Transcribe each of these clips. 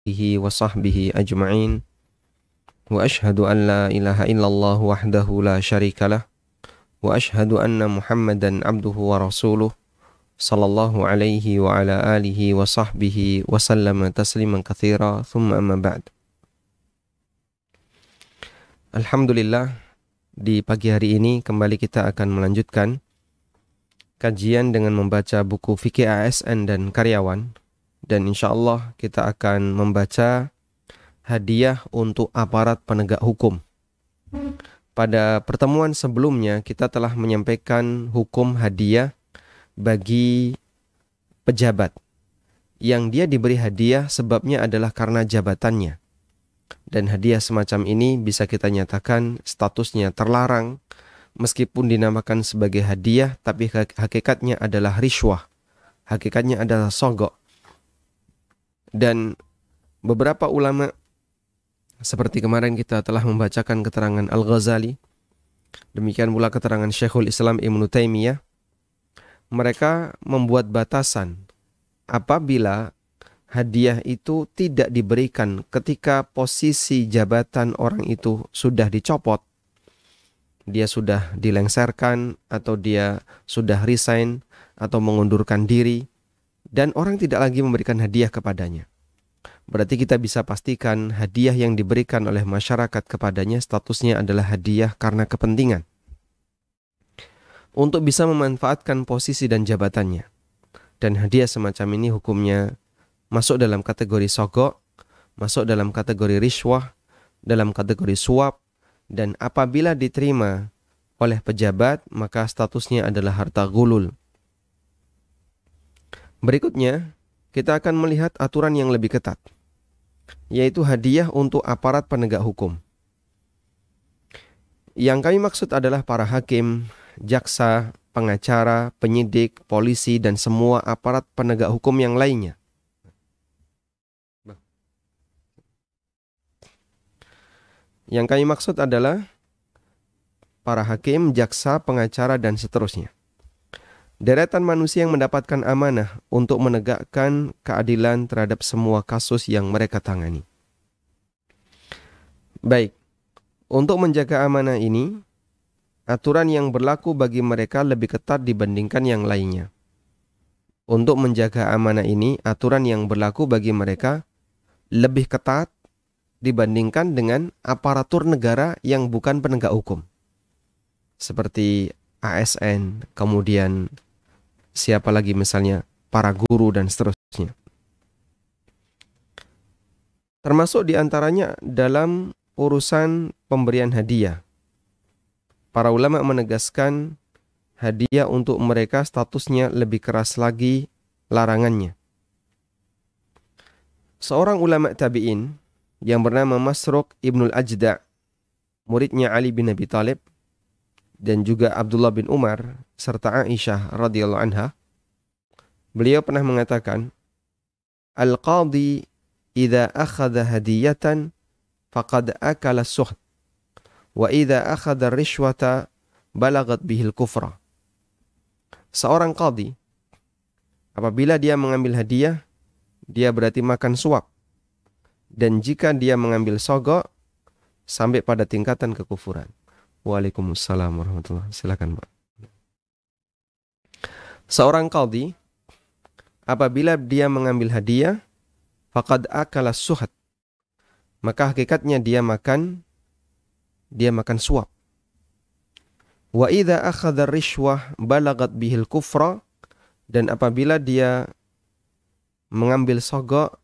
alihi wa sahbihi ajma'in wa ashadu an la ilaha illallah wahdahu la sharika lah wa ashadu anna muhammadan abduhu wa rasuluh sallallahu alaihi wa ala alihi wa sahbihi wa sallama tasliman kathira thumma amma ba'd Alhamdulillah di pagi hari ini kembali kita akan melanjutkan kajian dengan membaca buku Fikih ASN dan Karyawan dan insya Allah kita akan membaca hadiah untuk aparat penegak hukum. Pada pertemuan sebelumnya kita telah menyampaikan hukum hadiah bagi pejabat yang dia diberi hadiah sebabnya adalah karena jabatannya. Dan hadiah semacam ini bisa kita nyatakan statusnya terlarang meskipun dinamakan sebagai hadiah tapi hakikatnya adalah riswah. Hakikatnya adalah sogok dan beberapa ulama seperti kemarin kita telah membacakan keterangan Al-Ghazali demikian pula keterangan Syekhul Islam Ibnu Taimiyah mereka membuat batasan apabila hadiah itu tidak diberikan ketika posisi jabatan orang itu sudah dicopot dia sudah dilengsarkan atau dia sudah resign atau mengundurkan diri dan orang tidak lagi memberikan hadiah kepadanya. Berarti kita bisa pastikan hadiah yang diberikan oleh masyarakat kepadanya statusnya adalah hadiah karena kepentingan. Untuk bisa memanfaatkan posisi dan jabatannya. Dan hadiah semacam ini hukumnya masuk dalam kategori sogok, masuk dalam kategori riswah, dalam kategori suap, dan apabila diterima oleh pejabat maka statusnya adalah harta gulul Berikutnya, kita akan melihat aturan yang lebih ketat, yaitu hadiah untuk aparat penegak hukum. Yang kami maksud adalah para hakim, jaksa, pengacara, penyidik, polisi, dan semua aparat penegak hukum yang lainnya. Yang kami maksud adalah para hakim, jaksa, pengacara, dan seterusnya. Deretan manusia yang mendapatkan amanah untuk menegakkan keadilan terhadap semua kasus yang mereka tangani. Baik, untuk menjaga amanah ini, aturan yang berlaku bagi mereka lebih ketat dibandingkan yang lainnya. Untuk menjaga amanah ini, aturan yang berlaku bagi mereka lebih ketat dibandingkan dengan aparatur negara yang bukan penegak hukum, seperti ASN, kemudian siapa lagi misalnya para guru dan seterusnya. Termasuk diantaranya dalam urusan pemberian hadiah. Para ulama menegaskan hadiah untuk mereka statusnya lebih keras lagi larangannya. Seorang ulama tabi'in yang bernama Masruq Ibnul Ajda, muridnya Ali bin Abi Talib dan juga Abdullah bin Umar serta Aisyah radhiyallahu anha beliau pernah mengatakan al Qadi, idza akhadha hadiyatan faqad akala suhd wa idza akhadha rishwata balagat bihil kufra seorang Qadi, apabila dia mengambil hadiah dia berarti makan suap dan jika dia mengambil sogok sampai pada tingkatan kekufuran Waalaikumsalam warahmatullahi Silakan, Pak. Seorang kaldi apabila dia mengambil hadiah faqad akala suhat maka hakikatnya dia makan dia makan suap wa idza akhadha rishwah balagat bihil kufra dan apabila dia mengambil sogok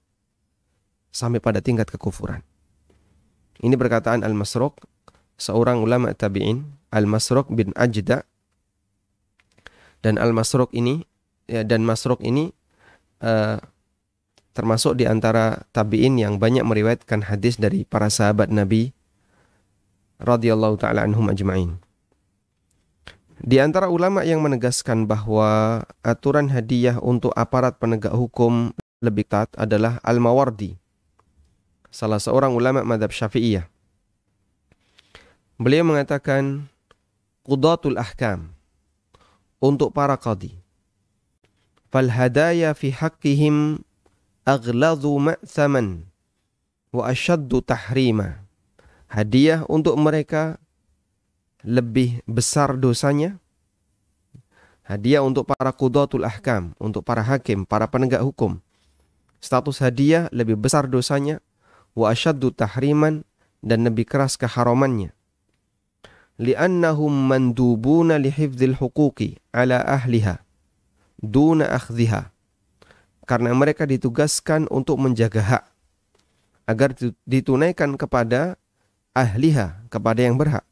sampai pada tingkat kekufuran ini perkataan al-masruq seorang ulama tabi'in Al-Masruq bin Ajda dan Al-Masruq ini ya, dan Masruq ini uh, termasuk di antara tabi'in yang banyak meriwayatkan hadis dari para sahabat Nabi radhiyallahu taala anhum ajmain. Di antara ulama yang menegaskan bahwa aturan hadiah untuk aparat penegak hukum lebih tat adalah Al-Mawardi, salah seorang ulama madhab Syafi'iyah. Beliau mengatakan Qudatul ahkam untuk para qadi. Fal hadaya fi haqqihim aghladu ma'thaman wa ashaddu tahrima. Hadiah untuk mereka lebih besar dosanya. Hadiah untuk para kudatul ahkam, untuk para hakim, para penegak hukum. Status hadiah lebih besar dosanya wa ashaddu tahriman dan lebih keras keharamannya. لأنهم مندوبون لحفظ الحقوق على أهلها دون أخذها. karena mereka ditugaskan untuk menjaga hak agar ditunaikan kepada ahliha kepada yang berhak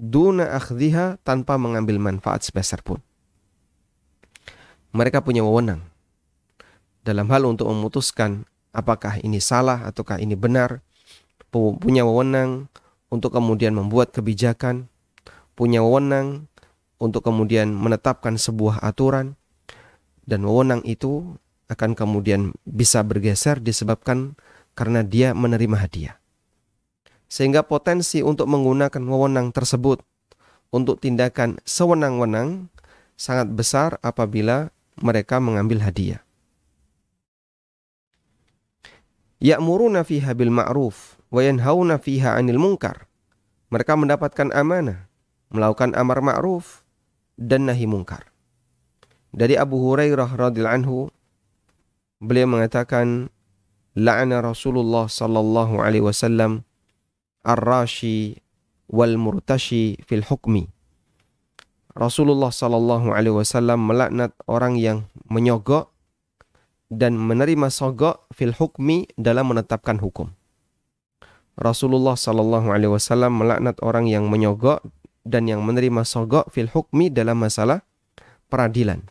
duna akhdhiha tanpa mengambil manfaat sebesar pun mereka punya wewenang dalam hal untuk memutuskan apakah ini salah ataukah ini benar punya wewenang untuk kemudian membuat kebijakan, punya wewenang untuk kemudian menetapkan sebuah aturan, dan wewenang itu akan kemudian bisa bergeser disebabkan karena dia menerima hadiah. Sehingga potensi untuk menggunakan wewenang tersebut untuk tindakan sewenang-wenang sangat besar apabila mereka mengambil hadiah. Ya'muruna fiha bil ma'ruf wayanhauna fiha 'anil munkar. Mereka mendapatkan amanah, melakukan amar ma'ruf dan nahi mungkar. Dari Abu Hurairah radhiyallahu anhu beliau mengatakan la'ana Rasulullah sallallahu alaihi wasallam ar-rashi wal murtashi fil hukmi. Rasulullah sallallahu alaihi wasallam melaknat orang yang menyogok dan menerima sogok fil hukmi dalam menetapkan hukum. Rasulullah Shallallahu Alaihi Wasallam melaknat orang yang menyogok dan yang menerima sogok fil hukmi dalam masalah peradilan.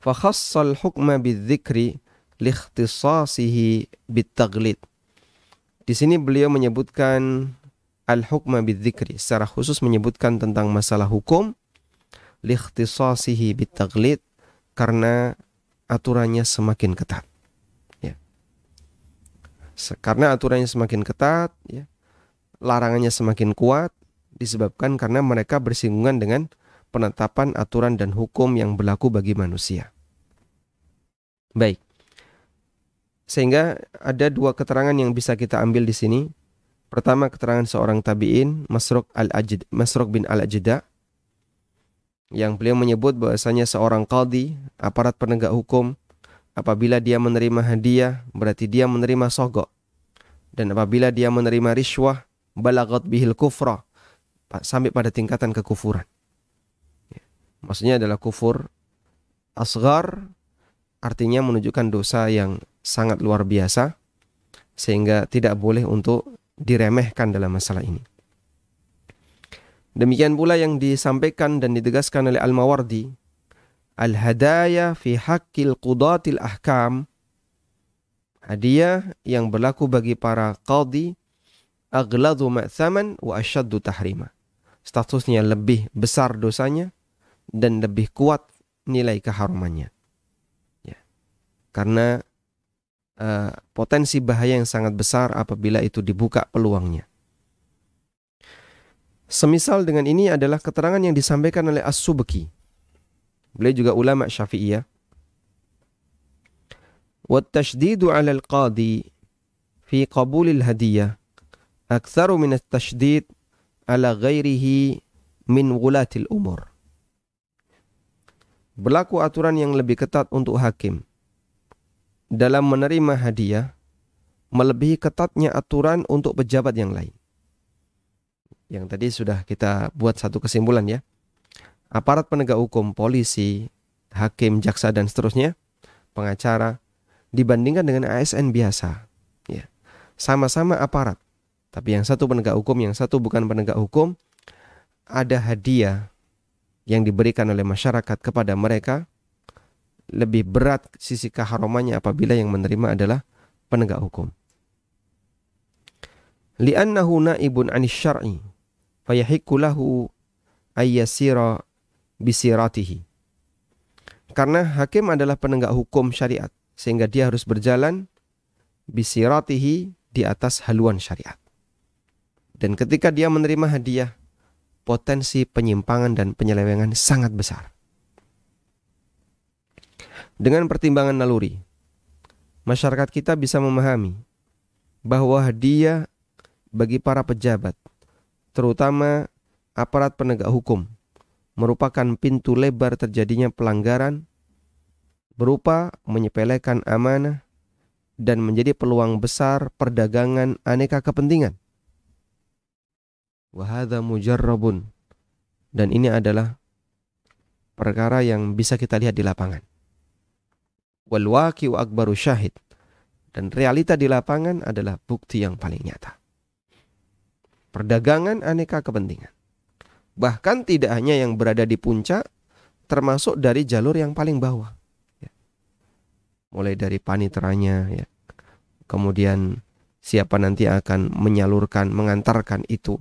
Fakhassal hukma bidzikri lihtisasihi bitaglid. Di sini beliau menyebutkan al-hukma bidzikri secara khusus menyebutkan tentang masalah hukum lihtisasihi bitaglid karena aturannya semakin ketat karena aturannya semakin ketat ya larangannya semakin kuat disebabkan karena mereka bersinggungan dengan penetapan aturan dan hukum yang berlaku bagi manusia baik sehingga ada dua keterangan yang bisa kita ambil di sini pertama keterangan seorang tabiin Masruk al Masruk bin al Ajda yang beliau menyebut bahwasanya seorang kaldi, aparat penegak hukum Apabila dia menerima hadiah, berarti dia menerima sogok. Dan apabila dia menerima riswah, balagot bihil kufra. Sampai pada tingkatan kekufuran. Ya. Maksudnya adalah kufur asgar, artinya menunjukkan dosa yang sangat luar biasa, sehingga tidak boleh untuk diremehkan dalam masalah ini. Demikian pula yang disampaikan dan ditegaskan oleh Al-Mawardi al-hadaya fi haqqil qudatil ahkam hadiah ah, yang berlaku bagi para qadi aghladu ma'thaman wa ashaddu tahrima. Statusnya lebih besar dosanya dan lebih kuat nilai keharumannya. Ya. Karena uh, potensi bahaya yang sangat besar apabila itu dibuka peluangnya. Semisal dengan ini adalah keterangan yang disampaikan oleh As-Subki Beliau juga ulama Syafi'iyah. Wa tashdidu 'ala al-qadi fi qabulil hadiyah aktsaru min at-tashdid 'ala ghairihi min umur. Berlaku aturan yang lebih ketat untuk hakim dalam menerima hadiah melebihi ketatnya aturan untuk pejabat yang lain. Yang tadi sudah kita buat satu kesimpulan ya aparat penegak hukum, polisi, hakim, jaksa dan seterusnya, pengacara dibandingkan dengan ASN biasa. Ya. Sama-sama aparat, tapi yang satu penegak hukum, yang satu bukan penegak hukum, ada hadiah yang diberikan oleh masyarakat kepada mereka lebih berat sisi keharumannya apabila yang menerima adalah penegak hukum. Li'annahu naibun anis syar'i fayahiqu lahu ayyasira bisiratihi. Karena hakim adalah penegak hukum syariat, sehingga dia harus berjalan bisiratihi di atas haluan syariat. Dan ketika dia menerima hadiah, potensi penyimpangan dan penyelewengan sangat besar. Dengan pertimbangan naluri, masyarakat kita bisa memahami bahwa hadiah bagi para pejabat, terutama aparat penegak hukum, merupakan pintu lebar terjadinya pelanggaran berupa menyepelekan amanah dan menjadi peluang besar perdagangan aneka kepentingan. Wahada mujarrabun dan ini adalah perkara yang bisa kita lihat di lapangan. Wal waqbaru akbaru syahid dan realita di lapangan adalah bukti yang paling nyata. Perdagangan aneka kepentingan. Bahkan tidak hanya yang berada di puncak, termasuk dari jalur yang paling bawah. Ya. Mulai dari paniteranya, ya. kemudian siapa nanti akan menyalurkan, mengantarkan itu.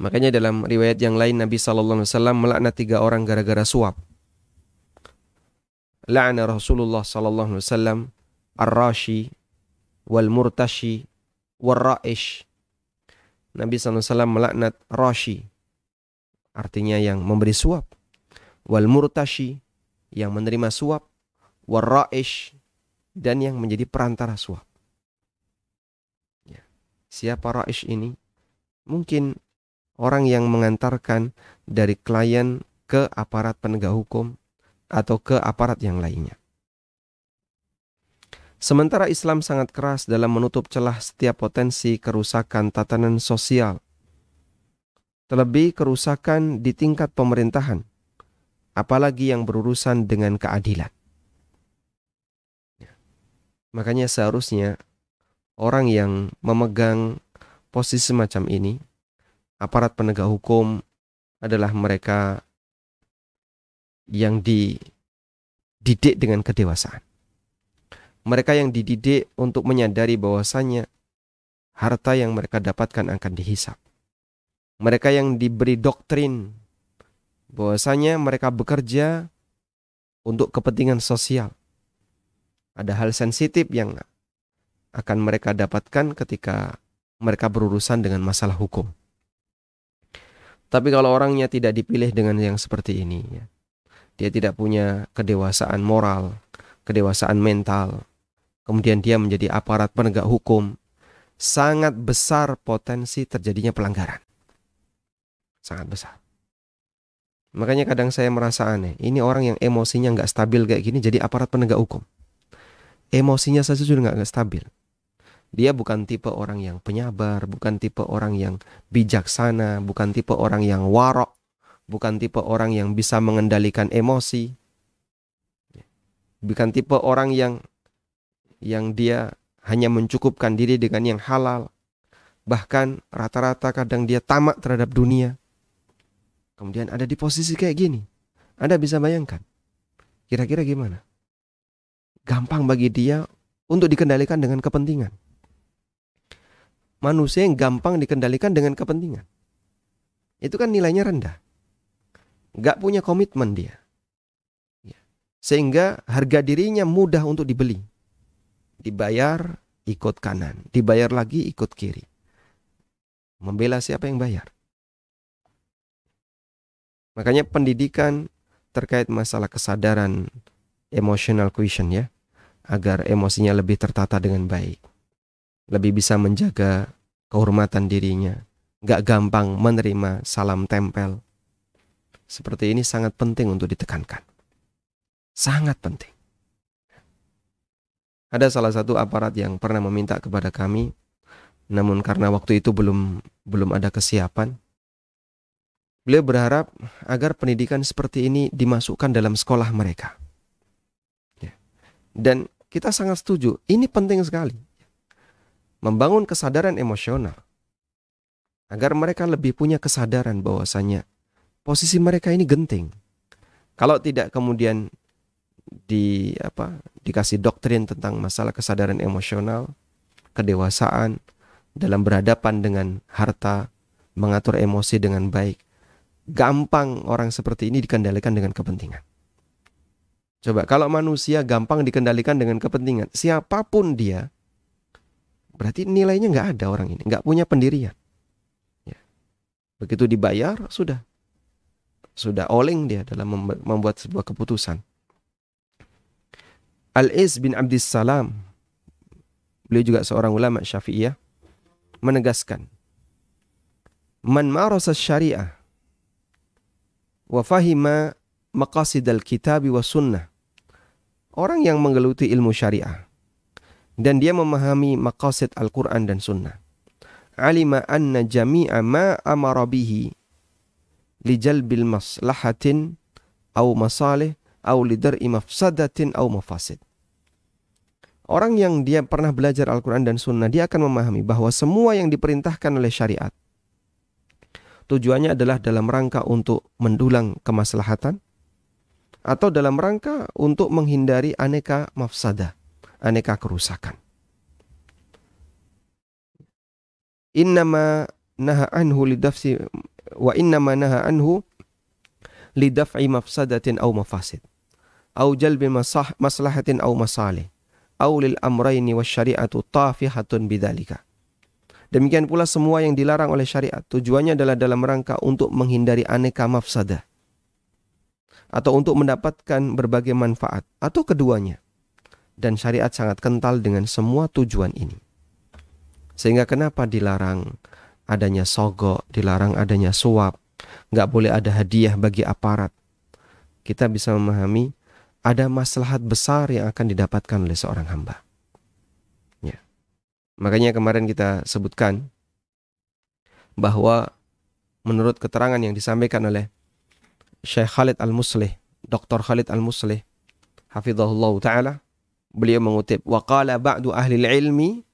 Makanya dalam riwayat yang lain Nabi saw Alaihi melaknat tiga orang gara-gara suap. La'na Rasulullah Shallallahu Alaihi ar-rashi wal murtashi wal ra'ish Nabi SAW melaknat Rashi. Artinya yang memberi suap. Wal murtashi. Yang menerima suap. Wal ra'ish. Dan yang menjadi perantara suap. Ya. Siapa ra'ish ini? Mungkin orang yang mengantarkan dari klien ke aparat penegak hukum atau ke aparat yang lainnya. Sementara Islam sangat keras dalam menutup celah setiap potensi kerusakan tatanan sosial, terlebih kerusakan di tingkat pemerintahan, apalagi yang berurusan dengan keadilan. Makanya seharusnya orang yang memegang posisi semacam ini, aparat penegak hukum adalah mereka yang dididik dengan kedewasaan mereka yang dididik untuk menyadari bahwasanya harta yang mereka dapatkan akan dihisap. Mereka yang diberi doktrin bahwasanya mereka bekerja untuk kepentingan sosial. Ada hal sensitif yang akan mereka dapatkan ketika mereka berurusan dengan masalah hukum. Tapi kalau orangnya tidak dipilih dengan yang seperti ini, ya, dia tidak punya kedewasaan moral, kedewasaan mental, kemudian dia menjadi aparat penegak hukum, sangat besar potensi terjadinya pelanggaran. Sangat besar. Makanya kadang saya merasa aneh, ini orang yang emosinya nggak stabil kayak gini jadi aparat penegak hukum. Emosinya saja sudah nggak stabil. Dia bukan tipe orang yang penyabar, bukan tipe orang yang bijaksana, bukan tipe orang yang warok, bukan tipe orang yang bisa mengendalikan emosi, bukan tipe orang yang yang dia hanya mencukupkan diri dengan yang halal. Bahkan rata-rata kadang dia tamak terhadap dunia. Kemudian ada di posisi kayak gini. Anda bisa bayangkan. Kira-kira gimana? Gampang bagi dia untuk dikendalikan dengan kepentingan. Manusia yang gampang dikendalikan dengan kepentingan. Itu kan nilainya rendah. Gak punya komitmen dia. Ya. Sehingga harga dirinya mudah untuk dibeli Dibayar ikut kanan, dibayar lagi ikut kiri. Membela siapa yang bayar? Makanya pendidikan terkait masalah kesadaran emotional quotient ya, agar emosinya lebih tertata dengan baik. Lebih bisa menjaga kehormatan dirinya, Gak gampang menerima salam tempel. Seperti ini sangat penting untuk ditekankan. Sangat penting. Ada salah satu aparat yang pernah meminta kepada kami, namun karena waktu itu belum belum ada kesiapan. Beliau berharap agar pendidikan seperti ini dimasukkan dalam sekolah mereka. Ya. Dan kita sangat setuju, ini penting sekali. Membangun kesadaran emosional. Agar mereka lebih punya kesadaran bahwasanya posisi mereka ini genting. Kalau tidak kemudian di apa dikasih doktrin tentang masalah kesadaran emosional, kedewasaan dalam berhadapan dengan harta, mengatur emosi dengan baik. Gampang orang seperti ini dikendalikan dengan kepentingan. Coba kalau manusia gampang dikendalikan dengan kepentingan, siapapun dia, berarti nilainya nggak ada orang ini, nggak punya pendirian. Ya. Begitu dibayar sudah, sudah oleng dia dalam membuat sebuah keputusan. Al-Iz bin Abdis beliau juga seorang ulama Syafi'iyah, menegaskan, "Man marasa syariah wa fahima maqasid al-kitab wa sunnah." Orang yang menggeluti ilmu syariah dan dia memahami maqasid Al-Qur'an dan sunnah. Alima anna jami'a ma amara bihi lijalbil maslahatin au masalih au lidar imafsadatin au mafasid. Orang yang dia pernah belajar Al-Quran dan Sunnah, dia akan memahami bahwa semua yang diperintahkan oleh syariat, tujuannya adalah dalam rangka untuk mendulang kemaslahatan, atau dalam rangka untuk menghindari aneka mafsadah, aneka kerusakan. Innama naha anhu lidafsi wa innama naha anhu lidaf'i mafsadatin au mafasid au jalbi masah, maslahatin au masalih au lil amraini wasyari'atu tafihatun bidzalika Demikian pula semua yang dilarang oleh syariat tujuannya adalah dalam rangka untuk menghindari aneka mafsadah atau untuk mendapatkan berbagai manfaat atau keduanya. Dan syariat sangat kental dengan semua tujuan ini. Sehingga kenapa dilarang adanya sogo, dilarang adanya suap, nggak boleh ada hadiah bagi aparat. Kita bisa memahami ada maslahat besar yang akan didapatkan oleh seorang hamba. Ya. Makanya kemarin kita sebutkan bahwa menurut keterangan yang disampaikan oleh Syekh Khalid Al-Muslih, Dr. Khalid Al-Muslih, hafizahullah taala, beliau mengutip وَقَالَ بَعْدُ ahli ilmi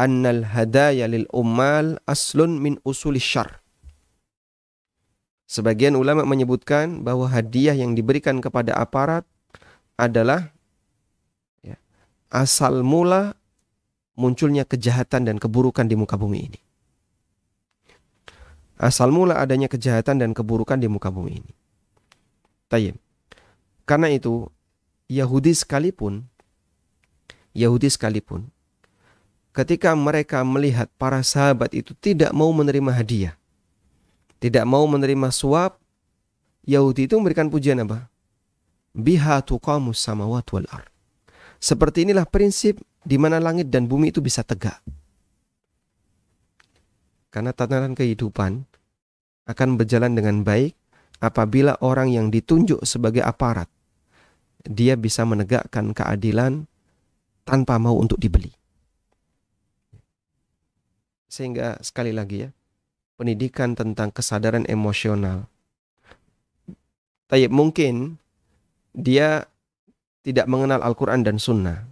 annal hadaya lil ummal aslun min usulis Sebagian ulama menyebutkan bahwa hadiah yang diberikan kepada aparat adalah ya, asal mula munculnya kejahatan dan keburukan di muka bumi ini. Asal mula adanya kejahatan dan keburukan di muka bumi ini. Tayyip. Karena itu Yahudi sekalipun Yahudi sekalipun ketika mereka melihat para sahabat itu tidak mau menerima hadiah, tidak mau menerima suap, Yahudi itu memberikan pujian apa? biha tuqamu samawat wal ar. Seperti inilah prinsip di mana langit dan bumi itu bisa tegak. Karena tatanan kehidupan akan berjalan dengan baik apabila orang yang ditunjuk sebagai aparat dia bisa menegakkan keadilan tanpa mau untuk dibeli. Sehingga sekali lagi ya, pendidikan tentang kesadaran emosional. Tapi mungkin dia tidak mengenal Al-Quran dan Sunnah.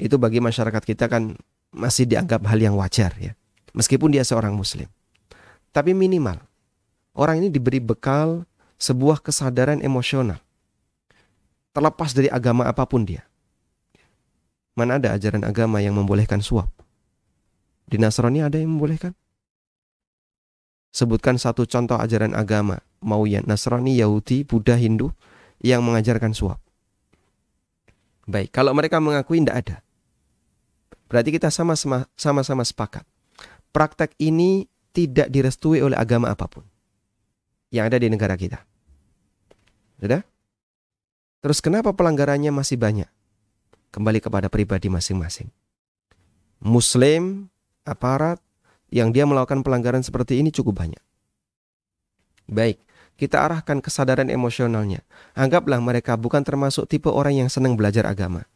Itu bagi masyarakat kita kan masih dianggap hal yang wajar ya. Meskipun dia seorang muslim. Tapi minimal, orang ini diberi bekal sebuah kesadaran emosional. Terlepas dari agama apapun dia. Mana ada ajaran agama yang membolehkan suap? Di Nasrani ada yang membolehkan? Sebutkan satu contoh ajaran agama. Mau ya Nasrani, Yahudi, Buddha, Hindu yang mengajarkan suap. Baik, kalau mereka mengakui tidak ada. Berarti kita sama-sama sepakat. Praktek ini tidak direstui oleh agama apapun yang ada di negara kita. Sudah? Terus kenapa pelanggarannya masih banyak? Kembali kepada pribadi masing-masing. Muslim, aparat, yang dia melakukan pelanggaran seperti ini cukup banyak. Baik, kita arahkan kesadaran emosionalnya. Anggaplah mereka bukan termasuk tipe orang yang senang belajar agama.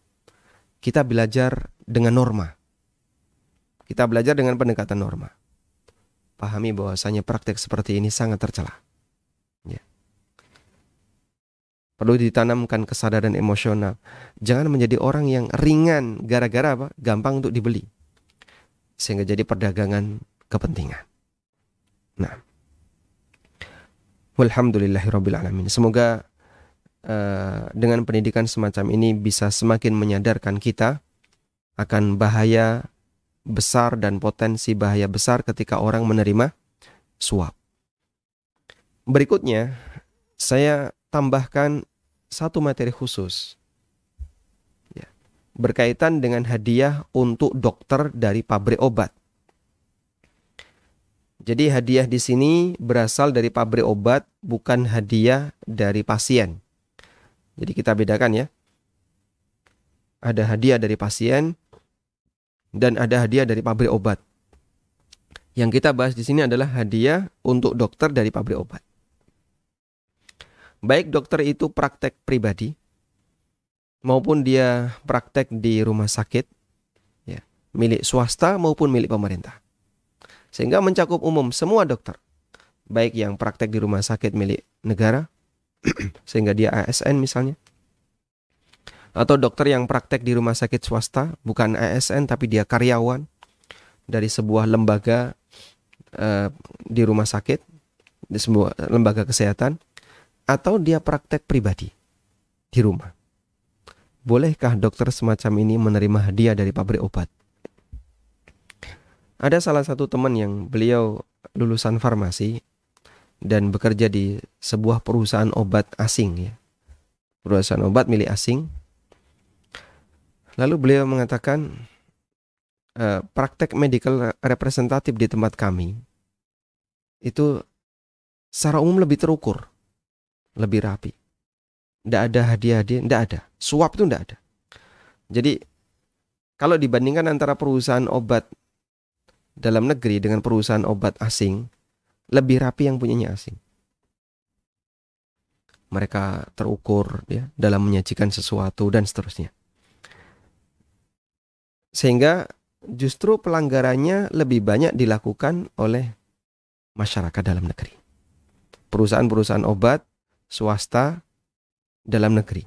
Kita belajar dengan norma. Kita belajar dengan pendekatan norma. Pahami bahwasanya praktek seperti ini sangat tercela. Ya. Perlu ditanamkan kesadaran emosional. Jangan menjadi orang yang ringan gara-gara apa? Gampang untuk dibeli. Sehingga jadi perdagangan kepentingan. Nah, Walhamdulillahirrabbilalamin. Semoga uh, dengan pendidikan semacam ini bisa semakin menyadarkan kita akan bahaya besar dan potensi bahaya besar ketika orang menerima suap. Berikutnya, saya tambahkan satu materi khusus ya, berkaitan dengan hadiah untuk dokter dari pabrik obat. Jadi hadiah di sini berasal dari pabrik obat, bukan hadiah dari pasien. Jadi kita bedakan ya. Ada hadiah dari pasien dan ada hadiah dari pabrik obat. Yang kita bahas di sini adalah hadiah untuk dokter dari pabrik obat. Baik dokter itu praktek pribadi maupun dia praktek di rumah sakit ya, milik swasta maupun milik pemerintah sehingga mencakup umum semua dokter, baik yang praktek di rumah sakit milik negara, sehingga dia ASN misalnya, atau dokter yang praktek di rumah sakit swasta, bukan ASN tapi dia karyawan dari sebuah lembaga eh, di rumah sakit, di sebuah lembaga kesehatan, atau dia praktek pribadi di rumah. Bolehkah dokter semacam ini menerima hadiah dari pabrik obat? Ada salah satu teman yang beliau lulusan farmasi dan bekerja di sebuah perusahaan obat asing ya. Perusahaan obat milik asing. Lalu beliau mengatakan e, praktek medical representatif di tempat kami itu secara umum lebih terukur, lebih rapi. Tidak ada hadiah-hadiah, tidak ada. Suap itu tidak ada. Jadi kalau dibandingkan antara perusahaan obat dalam negeri dengan perusahaan obat asing lebih rapi yang punyanya asing. Mereka terukur ya dalam menyajikan sesuatu dan seterusnya. Sehingga justru pelanggarannya lebih banyak dilakukan oleh masyarakat dalam negeri. Perusahaan-perusahaan obat swasta dalam negeri.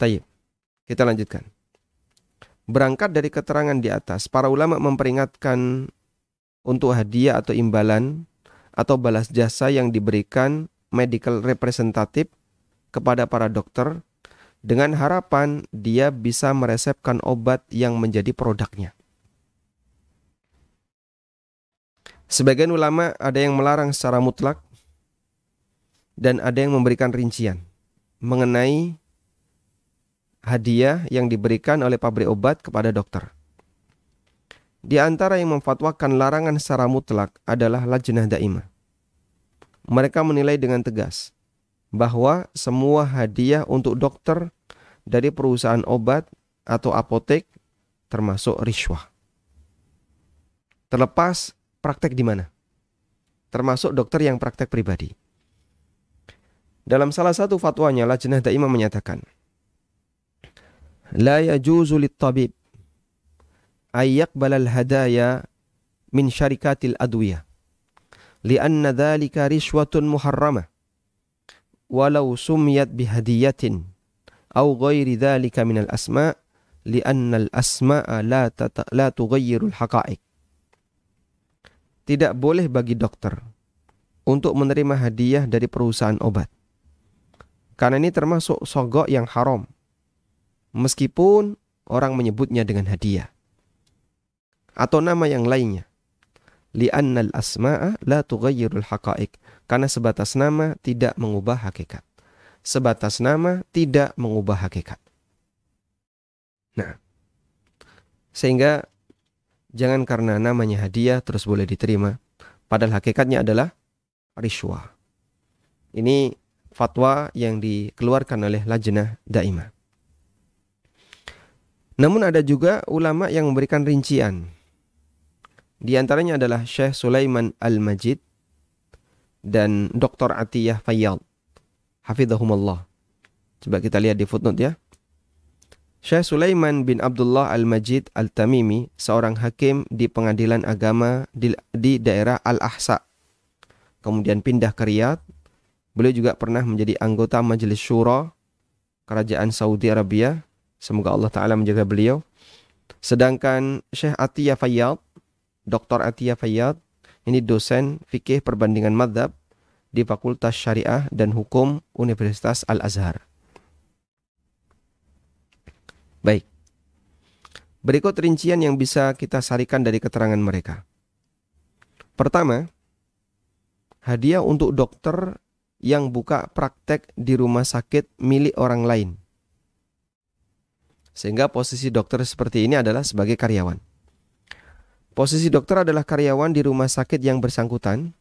Tayyip, Kita lanjutkan. Berangkat dari keterangan di atas, para ulama memperingatkan untuk hadiah atau imbalan atau balas jasa yang diberikan medical representative kepada para dokter dengan harapan dia bisa meresepkan obat yang menjadi produknya. Sebagian ulama ada yang melarang secara mutlak dan ada yang memberikan rincian mengenai hadiah yang diberikan oleh pabrik obat kepada dokter. Di antara yang memfatwakan larangan secara mutlak adalah Lajnah Daimah. Mereka menilai dengan tegas bahwa semua hadiah untuk dokter dari perusahaan obat atau apotek termasuk riswah. Terlepas praktek di mana? Termasuk dokter yang praktek pribadi. Dalam salah satu fatwanya, Lajnah Daimah menyatakan, la yajuzu lit-tabib ayyaqbalal hadaya min syarikatil adwiyah lianna dhalika rishwatun muharrama walau sumiyat bihadiyatin au ghairi dhalika minal asma' lianna al asma la, tata, la tughayyirul haqa'iq tidak boleh bagi dokter untuk menerima hadiah dari perusahaan obat. Karena ini termasuk sogok yang haram meskipun orang menyebutnya dengan hadiah atau nama yang lainnya. al asma'a la tughayyirul haqa'iq. Karena sebatas nama tidak mengubah hakikat. Sebatas nama tidak mengubah hakikat. Nah, sehingga jangan karena namanya hadiah terus boleh diterima. Padahal hakikatnya adalah riswah. Ini fatwa yang dikeluarkan oleh Lajnah Daimah. Namun ada juga ulama yang memberikan rincian. Di antaranya adalah Syekh Sulaiman Al-Majid dan Dr. Atiyah Fayyad. Hafizahumullah. Coba kita lihat di footnote ya. Syekh Sulaiman bin Abdullah Al-Majid Al-Tamimi, seorang hakim di pengadilan agama di, di daerah Al-Ahsa. Kemudian pindah ke Riyadh. Beliau juga pernah menjadi anggota Majelis Syura Kerajaan Saudi Arabia Semoga Allah Ta'ala menjaga beliau. Sedangkan Syekh Atiyah Fayyad, Dr. Atiyah Fayyad, ini dosen fikih perbandingan madhab di Fakultas Syariah dan Hukum Universitas Al-Azhar. Baik. Berikut rincian yang bisa kita sarikan dari keterangan mereka. Pertama, hadiah untuk dokter yang buka praktek di rumah sakit milik orang lain. Sehingga posisi dokter seperti ini adalah sebagai karyawan. Posisi dokter adalah karyawan di rumah sakit yang bersangkutan,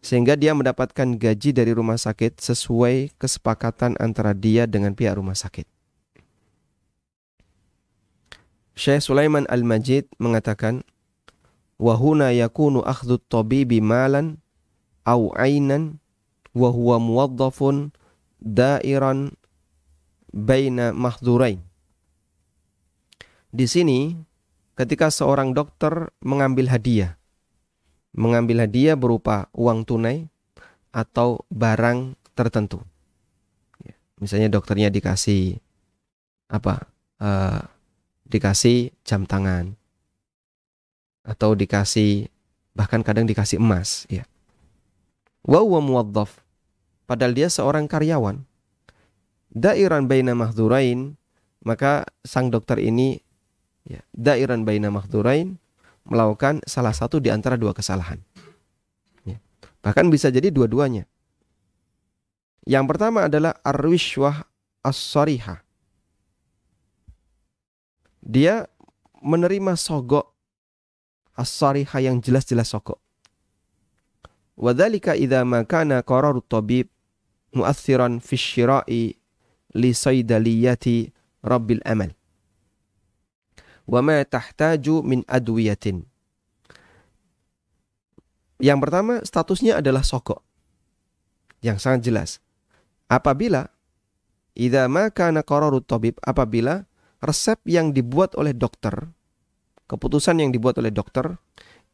sehingga dia mendapatkan gaji dari rumah sakit sesuai kesepakatan antara dia dengan pihak rumah sakit. Syekh Sulaiman Al-Majid mengatakan, "Wahuna yakunu akhdhu tabibi au ainan wa muwaddafun dairan baina mahdurain." di sini ketika seorang dokter mengambil hadiah mengambil hadiah berupa uang tunai atau barang tertentu ya, misalnya dokternya dikasih apa eh, dikasih jam tangan atau dikasih bahkan kadang dikasih emas ya wa muwaddaf padahal dia seorang karyawan dairan baina mahdurain maka sang dokter ini ya, dairan baina makhdurain melakukan salah satu di antara dua kesalahan. Ya. Bahkan bisa jadi dua-duanya. Yang pertama adalah arwishwah as-sariha. Dia menerima sogok as-sariha yang jelas-jelas sogok. Wadhalika idha makana tabib mu'athiran fi syira'i li saydaliyati rabbil amal wa ma tahtaju min adwiyatin. Yang pertama statusnya adalah sokok. Yang sangat jelas. Apabila idza ma kana qararu tabib apabila resep yang dibuat oleh dokter, keputusan yang dibuat oleh dokter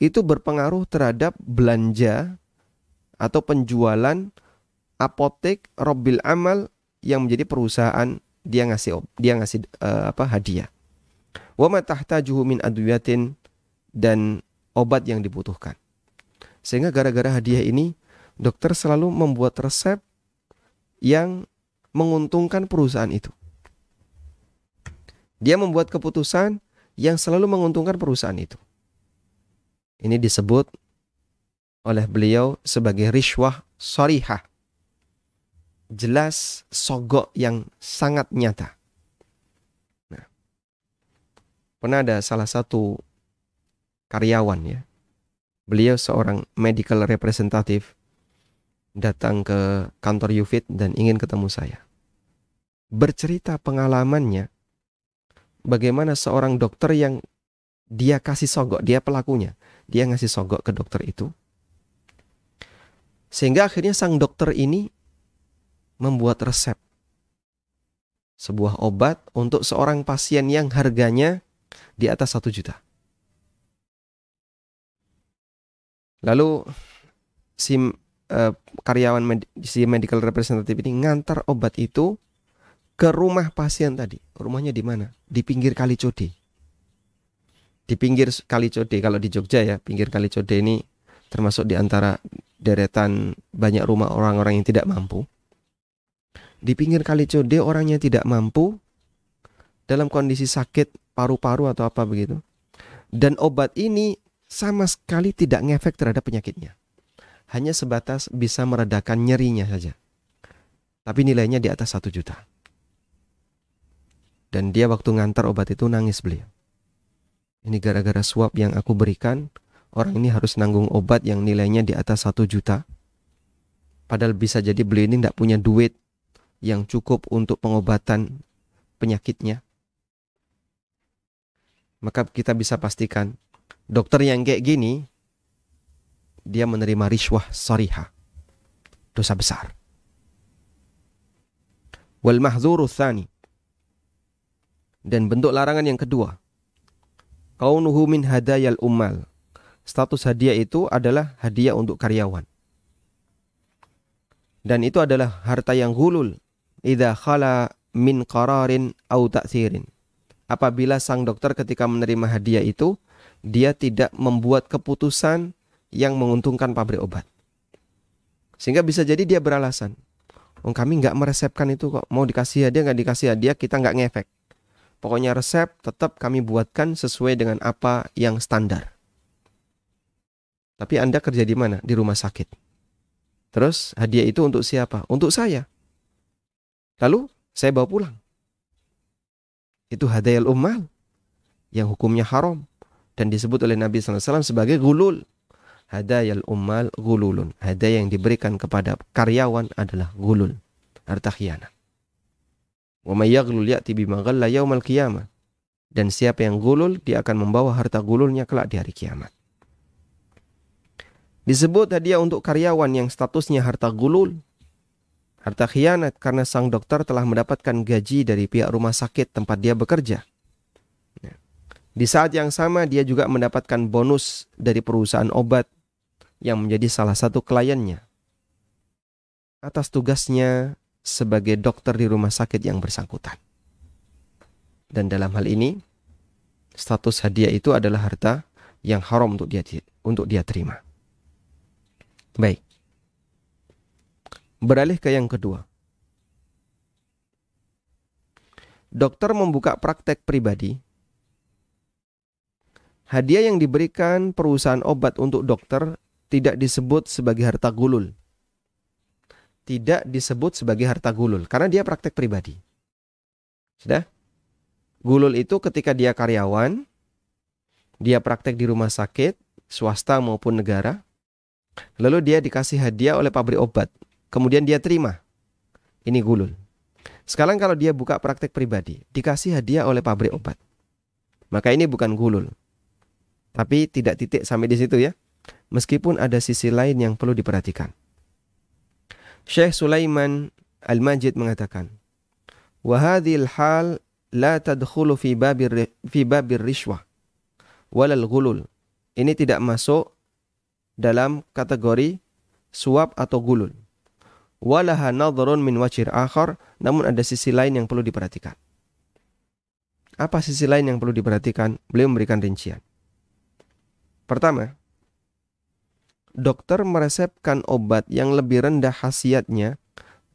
itu berpengaruh terhadap belanja atau penjualan apotek robil amal yang menjadi perusahaan dia ngasih dia ngasih uh, apa hadiah wa ma tahtajuhu min adwiyatin dan obat yang dibutuhkan. Sehingga gara-gara hadiah ini dokter selalu membuat resep yang menguntungkan perusahaan itu. Dia membuat keputusan yang selalu menguntungkan perusahaan itu. Ini disebut oleh beliau sebagai rishwah sorihah. Jelas sogok yang sangat nyata pernah ada salah satu karyawan ya. Beliau seorang medical representative datang ke kantor Yufit dan ingin ketemu saya. Bercerita pengalamannya bagaimana seorang dokter yang dia kasih sogok, dia pelakunya, dia ngasih sogok ke dokter itu. Sehingga akhirnya sang dokter ini membuat resep sebuah obat untuk seorang pasien yang harganya di atas satu juta. Lalu si uh, karyawan med si medical representative ini ngantar obat itu ke rumah pasien tadi. Rumahnya di mana? Di pinggir Kali Codi. Di pinggir Kali Codi kalau di Jogja ya, pinggir Kali Codi ini termasuk di antara deretan banyak rumah orang-orang yang tidak mampu. Di pinggir Kali Codi orangnya tidak mampu dalam kondisi sakit paru-paru atau apa begitu. Dan obat ini sama sekali tidak ngefek terhadap penyakitnya. Hanya sebatas bisa meredakan nyerinya saja. Tapi nilainya di atas satu juta. Dan dia waktu ngantar obat itu nangis beliau. Ini gara-gara suap yang aku berikan, orang ini harus nanggung obat yang nilainya di atas satu juta. Padahal bisa jadi beliau ini tidak punya duit yang cukup untuk pengobatan penyakitnya maka kita bisa pastikan dokter yang kayak gini dia menerima riswah sariha dosa besar wal mahdzuru dan bentuk larangan yang kedua kaunuhu min hadayal ummal status hadiah itu adalah hadiah untuk karyawan dan itu adalah harta yang hulul idha khala min qararin au ta'thirin apabila sang dokter ketika menerima hadiah itu dia tidak membuat keputusan yang menguntungkan pabrik obat. Sehingga bisa jadi dia beralasan, oh kami nggak meresepkan itu kok, mau dikasih hadiah nggak dikasih hadiah kita nggak ngefek. Pokoknya resep tetap kami buatkan sesuai dengan apa yang standar. Tapi Anda kerja di mana? Di rumah sakit. Terus hadiah itu untuk siapa? Untuk saya. Lalu saya bawa pulang itu hadayal ummal yang hukumnya haram dan disebut oleh Nabi SAW sebagai gulul. Hadayal ummal gululun. Hadiah yang diberikan kepada karyawan adalah gulul. Harta khianat. Wa may yaghlul ya'ti bima ghalla yaumal qiyamah. Dan siapa yang gulul, dia akan membawa harta gululnya kelak di hari kiamat. Disebut hadiah untuk karyawan yang statusnya harta gulul Harta khianat karena sang dokter telah mendapatkan gaji dari pihak rumah sakit tempat dia bekerja. Ya. Di saat yang sama dia juga mendapatkan bonus dari perusahaan obat yang menjadi salah satu kliennya. Atas tugasnya sebagai dokter di rumah sakit yang bersangkutan. Dan dalam hal ini status hadiah itu adalah harta yang haram untuk dia untuk dia terima. Baik. Beralih ke yang kedua. Dokter membuka praktek pribadi. Hadiah yang diberikan perusahaan obat untuk dokter tidak disebut sebagai harta gulul. Tidak disebut sebagai harta gulul karena dia praktek pribadi. Sudah? Gulul itu ketika dia karyawan, dia praktek di rumah sakit, swasta maupun negara, lalu dia dikasih hadiah oleh pabrik obat kemudian dia terima. Ini gulul. Sekarang kalau dia buka praktek pribadi, dikasih hadiah oleh pabrik obat. Maka ini bukan gulul. Tapi tidak titik sampai di situ ya. Meskipun ada sisi lain yang perlu diperhatikan. Syekh Sulaiman Al-Majid mengatakan, "Wahadhil hal la tadkhulu fi babir fi babir rishwah walal gulul." Ini tidak masuk dalam kategori suap atau gulul walaha nadharun min wajir akhar, namun ada sisi lain yang perlu diperhatikan. Apa sisi lain yang perlu diperhatikan? Beliau memberikan rincian. Pertama, dokter meresepkan obat yang lebih rendah khasiatnya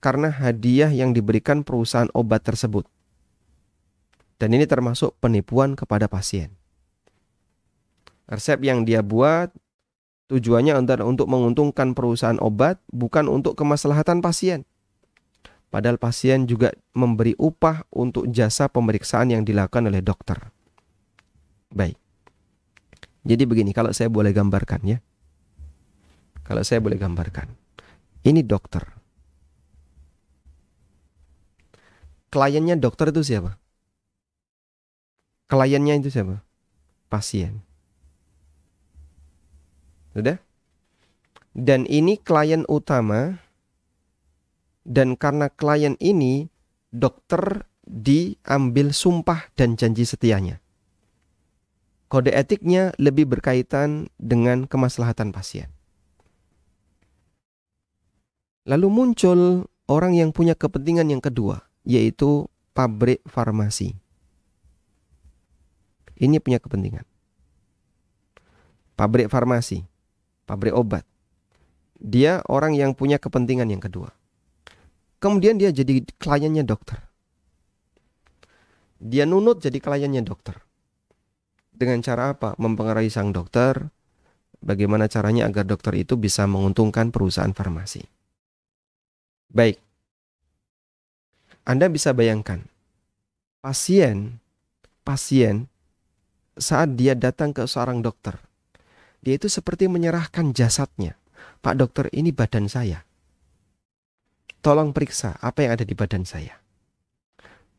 karena hadiah yang diberikan perusahaan obat tersebut. Dan ini termasuk penipuan kepada pasien. Resep yang dia buat Tujuannya untuk menguntungkan perusahaan obat, bukan untuk kemaslahatan pasien. Padahal pasien juga memberi upah untuk jasa pemeriksaan yang dilakukan oleh dokter. Baik. Jadi begini, kalau saya boleh gambarkan ya. Kalau saya boleh gambarkan. Ini dokter. Kliennya dokter itu siapa? Kliennya itu siapa? Pasien. Sudah? Dan ini klien utama dan karena klien ini dokter diambil sumpah dan janji setianya. Kode etiknya lebih berkaitan dengan kemaslahatan pasien. Lalu muncul orang yang punya kepentingan yang kedua, yaitu pabrik farmasi. Ini punya kepentingan. Pabrik farmasi pabrik obat. Dia orang yang punya kepentingan yang kedua. Kemudian dia jadi kliennya dokter. Dia nunut jadi kliennya dokter. Dengan cara apa? Mempengaruhi sang dokter. Bagaimana caranya agar dokter itu bisa menguntungkan perusahaan farmasi. Baik. Anda bisa bayangkan. Pasien, pasien saat dia datang ke seorang dokter dia itu seperti menyerahkan jasadnya. Pak dokter, ini badan saya. Tolong periksa apa yang ada di badan saya.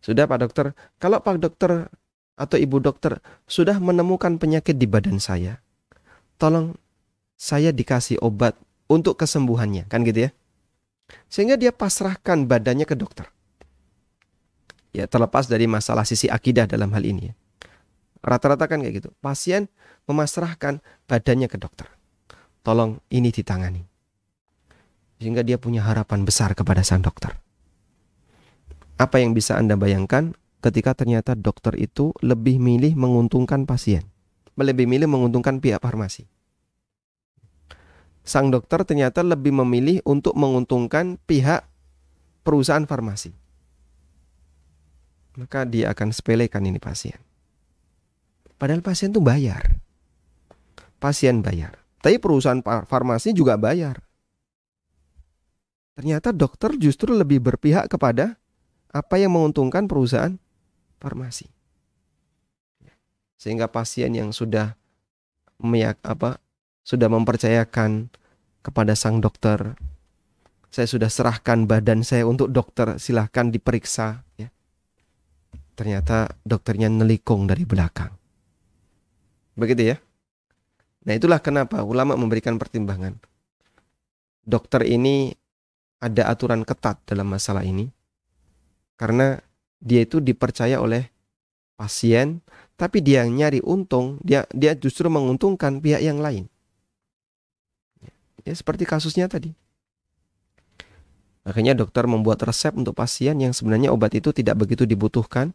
Sudah Pak dokter, kalau Pak dokter atau ibu dokter sudah menemukan penyakit di badan saya, tolong saya dikasih obat untuk kesembuhannya, kan gitu ya. Sehingga dia pasrahkan badannya ke dokter. Ya terlepas dari masalah sisi akidah dalam hal ini ya. Rata-rata kan kayak gitu. Pasien memasrahkan badannya ke dokter. Tolong ini ditangani. Sehingga dia punya harapan besar kepada sang dokter. Apa yang bisa Anda bayangkan ketika ternyata dokter itu lebih milih menguntungkan pasien. Lebih milih menguntungkan pihak farmasi. Sang dokter ternyata lebih memilih untuk menguntungkan pihak perusahaan farmasi. Maka dia akan sepelekan ini pasien. Padahal pasien tuh bayar. Pasien bayar. Tapi perusahaan farmasi juga bayar. Ternyata dokter justru lebih berpihak kepada apa yang menguntungkan perusahaan farmasi. Sehingga pasien yang sudah meyak, apa sudah mempercayakan kepada sang dokter. Saya sudah serahkan badan saya untuk dokter, silahkan diperiksa. Ya. Ternyata dokternya nelikung dari belakang. Begitu ya. Nah, itulah kenapa ulama memberikan pertimbangan. Dokter ini ada aturan ketat dalam masalah ini. Karena dia itu dipercaya oleh pasien, tapi dia nyari untung, dia dia justru menguntungkan pihak yang lain. Ya, seperti kasusnya tadi. Akhirnya dokter membuat resep untuk pasien yang sebenarnya obat itu tidak begitu dibutuhkan,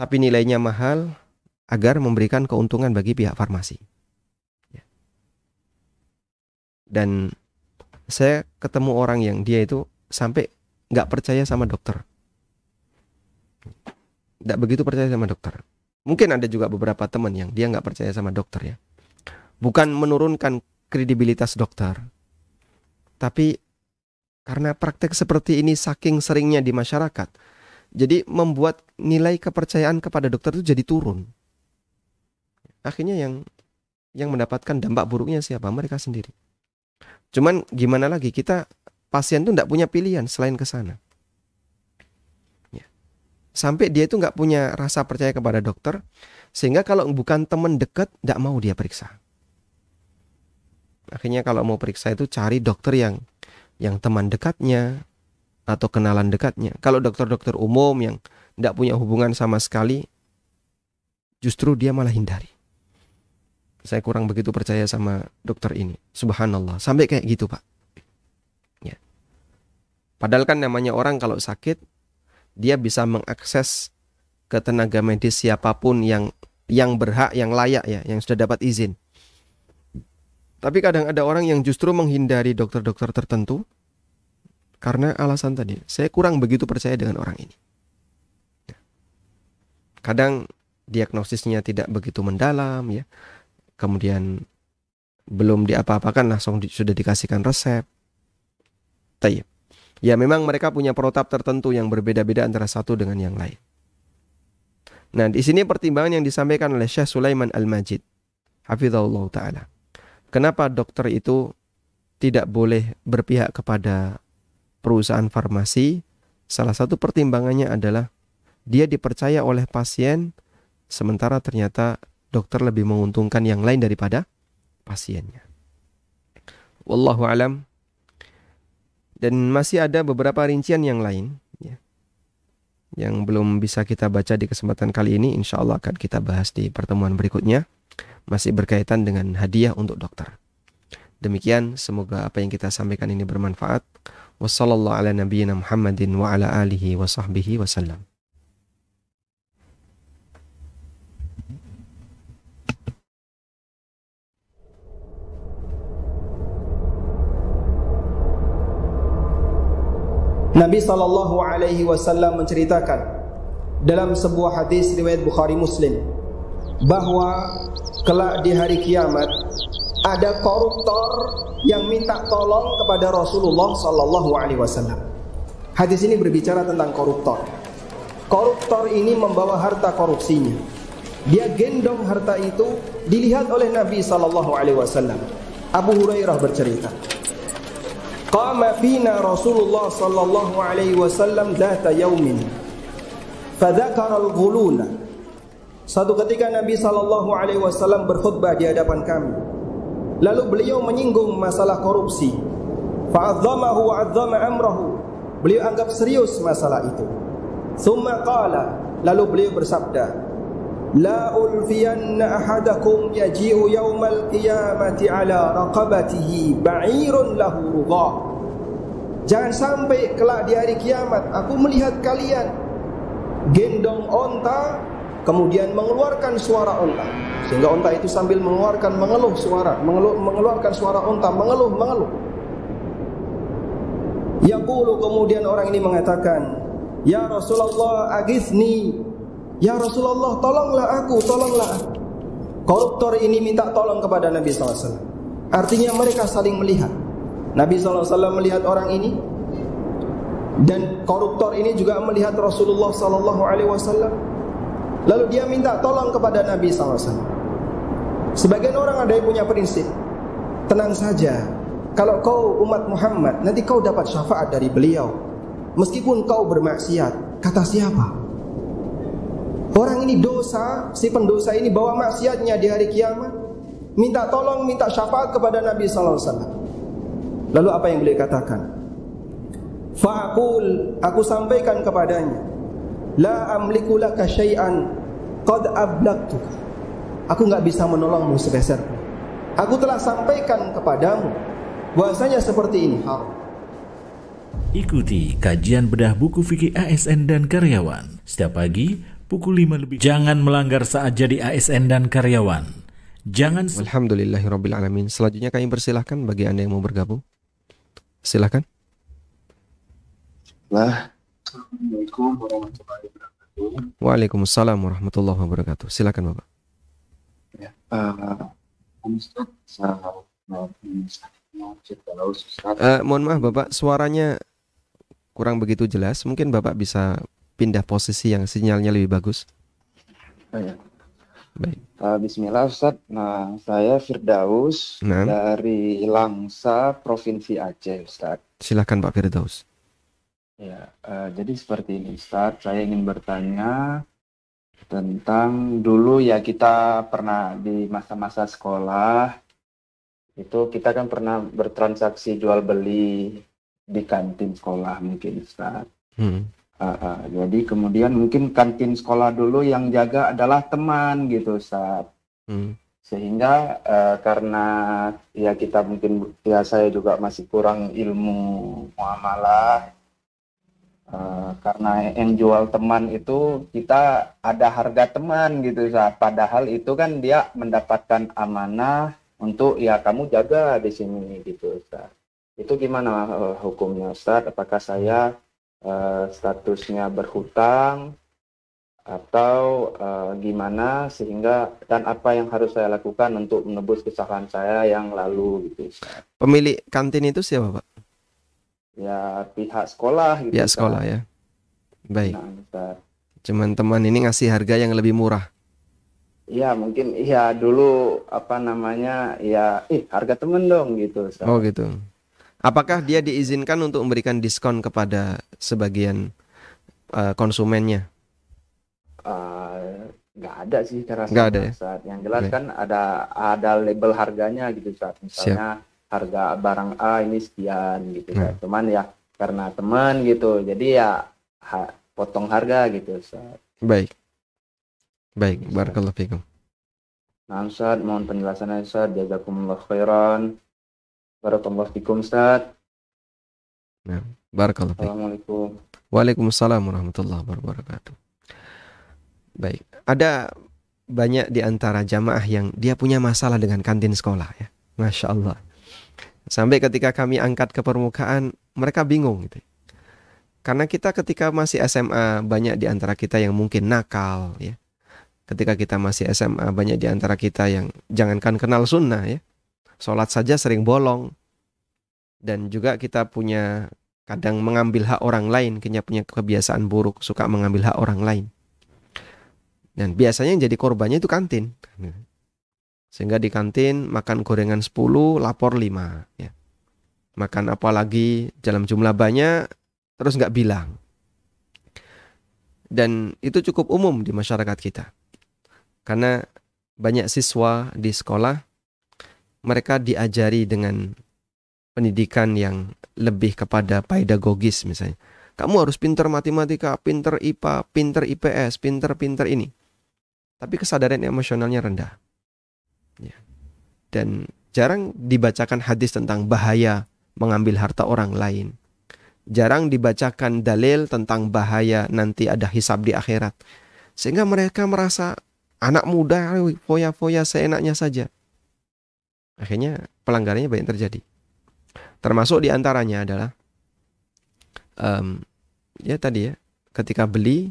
tapi nilainya mahal, agar memberikan keuntungan bagi pihak farmasi. Ya. Dan saya ketemu orang yang dia itu sampai nggak percaya sama dokter. Nggak begitu percaya sama dokter. Mungkin ada juga beberapa teman yang dia nggak percaya sama dokter ya. Bukan menurunkan kredibilitas dokter, tapi karena praktek seperti ini saking seringnya di masyarakat, jadi membuat nilai kepercayaan kepada dokter itu jadi turun akhirnya yang yang mendapatkan dampak buruknya siapa mereka sendiri cuman gimana lagi kita pasien tuh tidak punya pilihan selain ke sana ya. sampai dia itu nggak punya rasa percaya kepada dokter sehingga kalau bukan teman dekat tidak mau dia periksa akhirnya kalau mau periksa itu cari dokter yang yang teman dekatnya atau kenalan dekatnya kalau dokter-dokter umum yang tidak punya hubungan sama sekali justru dia malah hindari saya kurang begitu percaya sama dokter ini. Subhanallah. Sampai kayak gitu, Pak. Ya. Padahal kan namanya orang kalau sakit dia bisa mengakses ke tenaga medis siapapun yang yang berhak, yang layak ya, yang sudah dapat izin. Tapi kadang ada orang yang justru menghindari dokter-dokter tertentu karena alasan tadi. Saya kurang begitu percaya dengan orang ini. Ya. Kadang diagnosisnya tidak begitu mendalam ya kemudian belum diapa-apakan langsung di, sudah dikasihkan resep. Tayyip. Ya memang mereka punya protap tertentu yang berbeda-beda antara satu dengan yang lain. Nah, di sini pertimbangan yang disampaikan oleh Syekh Sulaiman Al-Majid. Hafizahullah Ta'ala. Kenapa dokter itu tidak boleh berpihak kepada perusahaan farmasi? Salah satu pertimbangannya adalah dia dipercaya oleh pasien sementara ternyata dokter lebih menguntungkan yang lain daripada pasiennya. Wallahu alam. Dan masih ada beberapa rincian yang lain ya, yang belum bisa kita baca di kesempatan kali ini. Insya Allah akan kita bahas di pertemuan berikutnya. Masih berkaitan dengan hadiah untuk dokter. Demikian, semoga apa yang kita sampaikan ini bermanfaat. Wassalamualaikum warahmatullahi wabarakatuh. Nabi sallallahu alaihi wasallam menceritakan dalam sebuah hadis riwayat Bukhari Muslim bahwa kelak di hari kiamat ada koruptor yang minta tolong kepada Rasulullah sallallahu alaihi wasallam. Hadis ini berbicara tentang koruptor. Koruptor ini membawa harta korupsinya. Dia gendong harta itu dilihat oleh Nabi sallallahu alaihi wasallam. Abu Hurairah bercerita, Qama fina Rasulullah sallallahu alaihi wasallam dhata yaumin. Fadzakara al ghulun Satu ketika Nabi sallallahu alaihi wasallam berkhutbah di hadapan kami. Lalu beliau menyinggung masalah korupsi. Fa'azzamahu wa amrahu. Beliau anggap serius masalah itu. Summa qala, lalu beliau bersabda, لا ألفين أحدكم يجيء يوم القيامة على رقبته بعير له رضاه Jangan sampai kelak di hari kiamat aku melihat kalian gendong onta kemudian mengeluarkan suara onta sehingga onta itu sambil mengeluarkan mengeluh suara mengeluh, mengeluarkan suara onta mengeluh mengeluh Yaqulu kemudian orang ini mengatakan Ya Rasulullah agisni Ya Rasulullah tolonglah aku, tolonglah Koruptor ini minta tolong kepada Nabi SAW. Artinya mereka saling melihat. Nabi SAW melihat orang ini dan koruptor ini juga melihat Rasulullah SAW. Lalu dia minta tolong kepada Nabi SAW. Sebagian orang ada yang punya prinsip. Tenang saja. Kalau kau umat Muhammad, nanti kau dapat syafaat dari beliau. Meskipun kau bermaksiat, kata siapa? Orang ini dosa, si pendosa ini bawa maksiatnya di hari kiamat. Minta tolong, minta syafaat kepada Nabi SAW. Lalu apa yang boleh katakan? Fakul, aku sampaikan kepadanya, la amliku laka syai'an qad ablaqtuka. Aku enggak bisa menolongmu sebesar pun. Aku telah sampaikan kepadamu bahasanya seperti ini haram. Ikuti kajian bedah buku fikih ASN dan karyawan setiap pagi pukul 5 lebih. Jangan melanggar saat jadi ASN dan karyawan. Jangan Alhamdulillahirabbil alamin. Selanjutnya kami persilahkan bagi Anda yang mau bergabung. Silahkan. Nah, Assalamualaikum warahmatullahi wabarakatuh. Waalaikumsalam warahmatullahi wabarakatuh. Silakan Bapak. Ya, uh, Uh, mohon maaf Bapak, suaranya kurang begitu jelas. Mungkin Bapak bisa pindah posisi yang sinyalnya lebih bagus? Oh, iya. Baik. Baik. Uh, eh, Bismillah Ustaz. Nah, saya Firdaus nah. dari Langsa, Provinsi Aceh Ustaz. Silakan Pak Firdaus. Ya, uh, jadi seperti ini Ustaz, saya ingin bertanya tentang dulu ya kita pernah di masa-masa sekolah itu kita kan pernah bertransaksi jual beli di kantin sekolah mungkin Ustaz. Hmm. Uh, uh, jadi kemudian mungkin kantin sekolah dulu yang jaga adalah teman gitu saat hmm. sehingga uh, karena ya kita mungkin ya saya juga masih kurang ilmu muamalah uh, karena yang jual teman itu kita ada harga teman gitu saat padahal itu kan dia mendapatkan amanah untuk ya kamu jaga di sini gitu saat itu gimana uh, hukumnya Ustaz apakah saya hmm uh, statusnya berhutang atau uh, gimana sehingga dan apa yang harus saya lakukan untuk menebus kesalahan saya yang lalu gitu. Pemilik kantin itu siapa, Pak? Ya pihak sekolah gitu. Ya sekolah ya. Baik. Nah, Cuman teman ini ngasih harga yang lebih murah. Iya mungkin ya dulu apa namanya ya eh harga temen dong gitu. Ustaz. Oh gitu. Apakah dia diizinkan untuk memberikan diskon kepada sebagian uh, konsumennya? Eh, nggak uh, ada sih cara nggak ada ya? saat yang jelas okay. kan ada ada label harganya gitu saat misalnya Siap. harga barang A ini sekian gitu nah. Hmm. Saat. cuman ya karena teman gitu jadi ya ha, potong harga gitu saat. baik baik barakallahu fikum Nah, Ustaz, mohon penjelasannya Ustaz, jazakumullah khairan. Barakallahu Ustaz. Nah, barakallahu Assalamualaikum. Waalaikumsalam warahmatullahi wabarakatuh. Baik, ada banyak di antara jamaah yang dia punya masalah dengan kantin sekolah ya. Masya Allah. Sampai ketika kami angkat ke permukaan, mereka bingung gitu. Karena kita ketika masih SMA, banyak di antara kita yang mungkin nakal ya. Ketika kita masih SMA, banyak di antara kita yang jangankan kenal sunnah ya sholat saja sering bolong dan juga kita punya kadang mengambil hak orang lain kita punya kebiasaan buruk suka mengambil hak orang lain dan biasanya yang jadi korbannya itu kantin sehingga di kantin makan gorengan 10 lapor 5 ya makan apa lagi dalam jumlah banyak terus nggak bilang dan itu cukup umum di masyarakat kita karena banyak siswa di sekolah mereka diajari dengan pendidikan yang lebih kepada pedagogis misalnya. Kamu harus pinter matematika, pinter IPA, pinter IPS, pinter-pinter ini. Tapi kesadaran emosionalnya rendah. Ya. Dan jarang dibacakan hadis tentang bahaya mengambil harta orang lain. Jarang dibacakan dalil tentang bahaya nanti ada hisab di akhirat. Sehingga mereka merasa anak muda foya-foya seenaknya saja. Akhirnya pelanggarannya banyak terjadi. Termasuk diantaranya adalah um, ya tadi ya ketika beli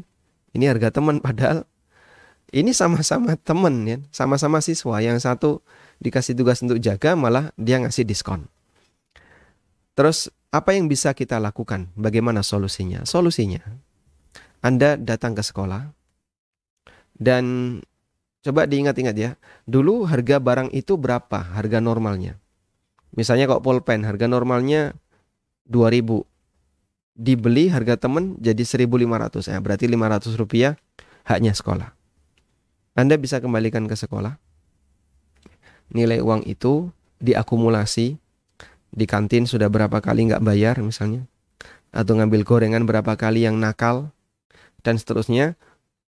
ini harga teman padahal ini sama-sama temen ya, sama-sama siswa yang satu dikasih tugas untuk jaga malah dia ngasih diskon. Terus apa yang bisa kita lakukan? Bagaimana solusinya? Solusinya Anda datang ke sekolah dan Coba diingat-ingat ya. Dulu harga barang itu berapa harga normalnya? Misalnya kok pulpen harga normalnya 2000. Dibeli harga temen jadi 1500. Ya, eh, berarti 500 rupiah haknya sekolah. Anda bisa kembalikan ke sekolah. Nilai uang itu diakumulasi di kantin sudah berapa kali nggak bayar misalnya atau ngambil gorengan berapa kali yang nakal dan seterusnya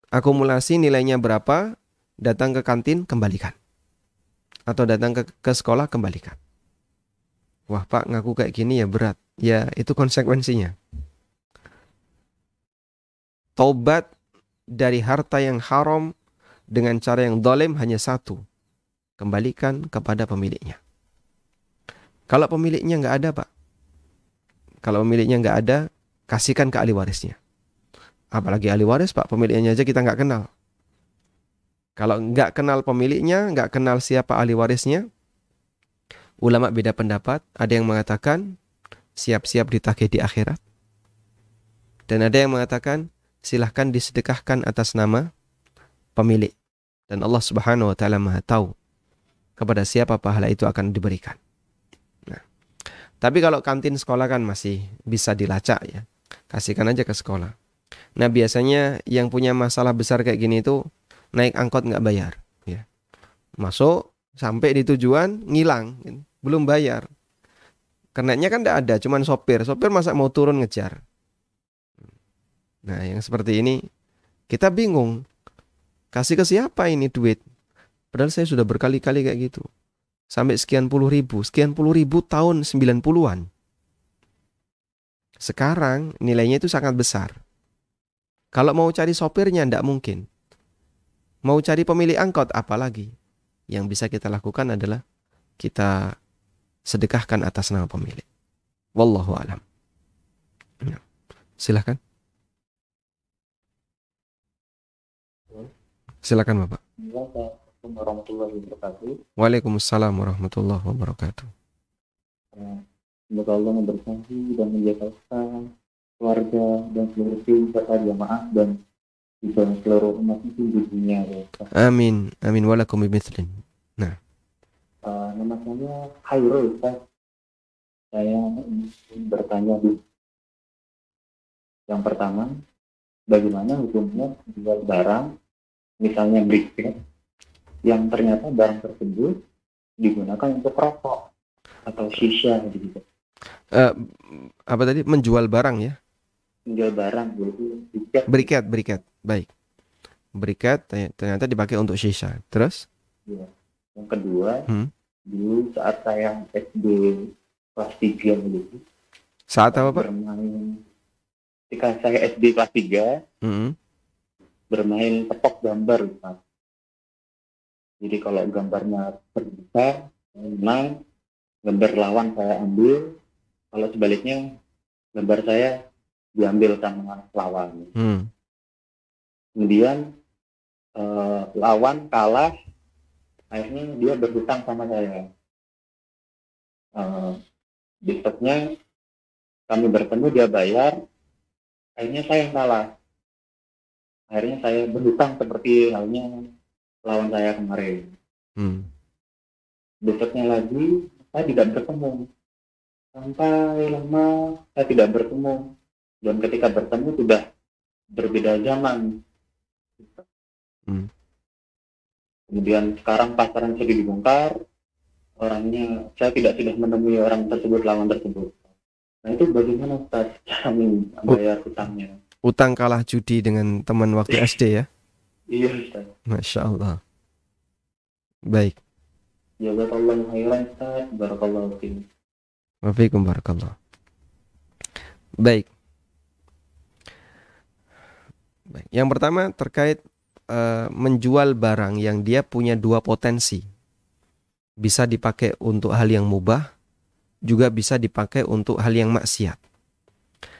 akumulasi nilainya berapa datang ke kantin kembalikan atau datang ke, ke sekolah kembalikan wah pak ngaku kayak gini ya berat ya itu konsekuensinya taubat dari harta yang haram dengan cara yang dolim hanya satu kembalikan kepada pemiliknya kalau pemiliknya nggak ada pak kalau pemiliknya nggak ada kasihkan ke ahli warisnya apalagi ahli waris pak pemiliknya aja kita nggak kenal kalau nggak kenal pemiliknya, nggak kenal siapa ahli warisnya, ulama beda pendapat. Ada yang mengatakan siap-siap ditagih di akhirat. Dan ada yang mengatakan silahkan disedekahkan atas nama pemilik. Dan Allah subhanahu wa ta'ala maha tahu kepada siapa pahala itu akan diberikan. Nah, tapi kalau kantin sekolah kan masih bisa dilacak ya. Kasihkan aja ke sekolah. Nah biasanya yang punya masalah besar kayak gini itu naik angkot nggak bayar ya masuk sampai di tujuan ngilang gitu. belum bayar kenanya kan tidak ada cuman sopir sopir masa mau turun ngejar nah yang seperti ini kita bingung kasih ke siapa ini duit padahal saya sudah berkali-kali kayak gitu sampai sekian puluh ribu sekian puluh ribu tahun 90-an sekarang nilainya itu sangat besar kalau mau cari sopirnya tidak mungkin Mau cari pemilik angkot apalagi? Yang bisa kita lakukan adalah kita sedekahkan atas nama pemilik. Wallahu alam. Ya. Silahkan. Silakan Bapak. Assalamualaikum warahmatullahi wabarakatuh. Waalaikumsalam warahmatullahi wabarakatuh. Semoga Allah memberkati dan menjaga kita, keluarga dan seluruh tim serta jamaah dan seluruh umat itu di dunia ya. Amin. Amin walakum bimithrin. Nah. Uh, nama saya Khairul Ustaz. Saya bertanya di yang pertama, bagaimana hukumnya jual barang, misalnya briket, yang ternyata barang tersebut digunakan untuk rokok atau sisa gitu. Uh, eh, apa tadi menjual barang ya? Menjual barang, briket. Briket, briket Baik. Berikat ternyata dipakai untuk shisha. Terus? Ya. Yang kedua, hmm? dulu saat saya SD kelas 3 dulu gitu. Saat apa, Pak? Bermain ketika saya SD kelas 3. Hmm. Bermain tepok gambar, Pak. Jadi kalau gambarnya terbuka, menang, gambar lawan saya ambil. Kalau sebaliknya, gambar saya diambil sama lawan. Hmm kemudian uh, lawan kalah akhirnya dia berhutang sama saya uh, besoknya kami bertemu dia bayar akhirnya saya yang kalah, akhirnya saya berhutang seperti halnya lawan saya kemarin hmm. besoknya lagi saya tidak bertemu sampai lama saya tidak bertemu dan ketika bertemu sudah berbeda zaman Hmm. Kemudian sekarang pasaran sudah dibongkar, orangnya saya tidak sudah menemui orang tersebut lawan tersebut. Nah itu bagaimana Ustaz cara membayar hutangnya? Utang kalah judi dengan teman waktu SD ya? Iya Ustaz. Masya Allah. Baik. Ya Allah, khairan Ustaz. Barakallahu fiikum. Wafikum barakallah. Baik. Baik. Yang pertama terkait Eh, menjual barang yang dia punya dua potensi. Bisa dipakai untuk hal yang mubah, juga bisa dipakai untuk hal yang maksiat.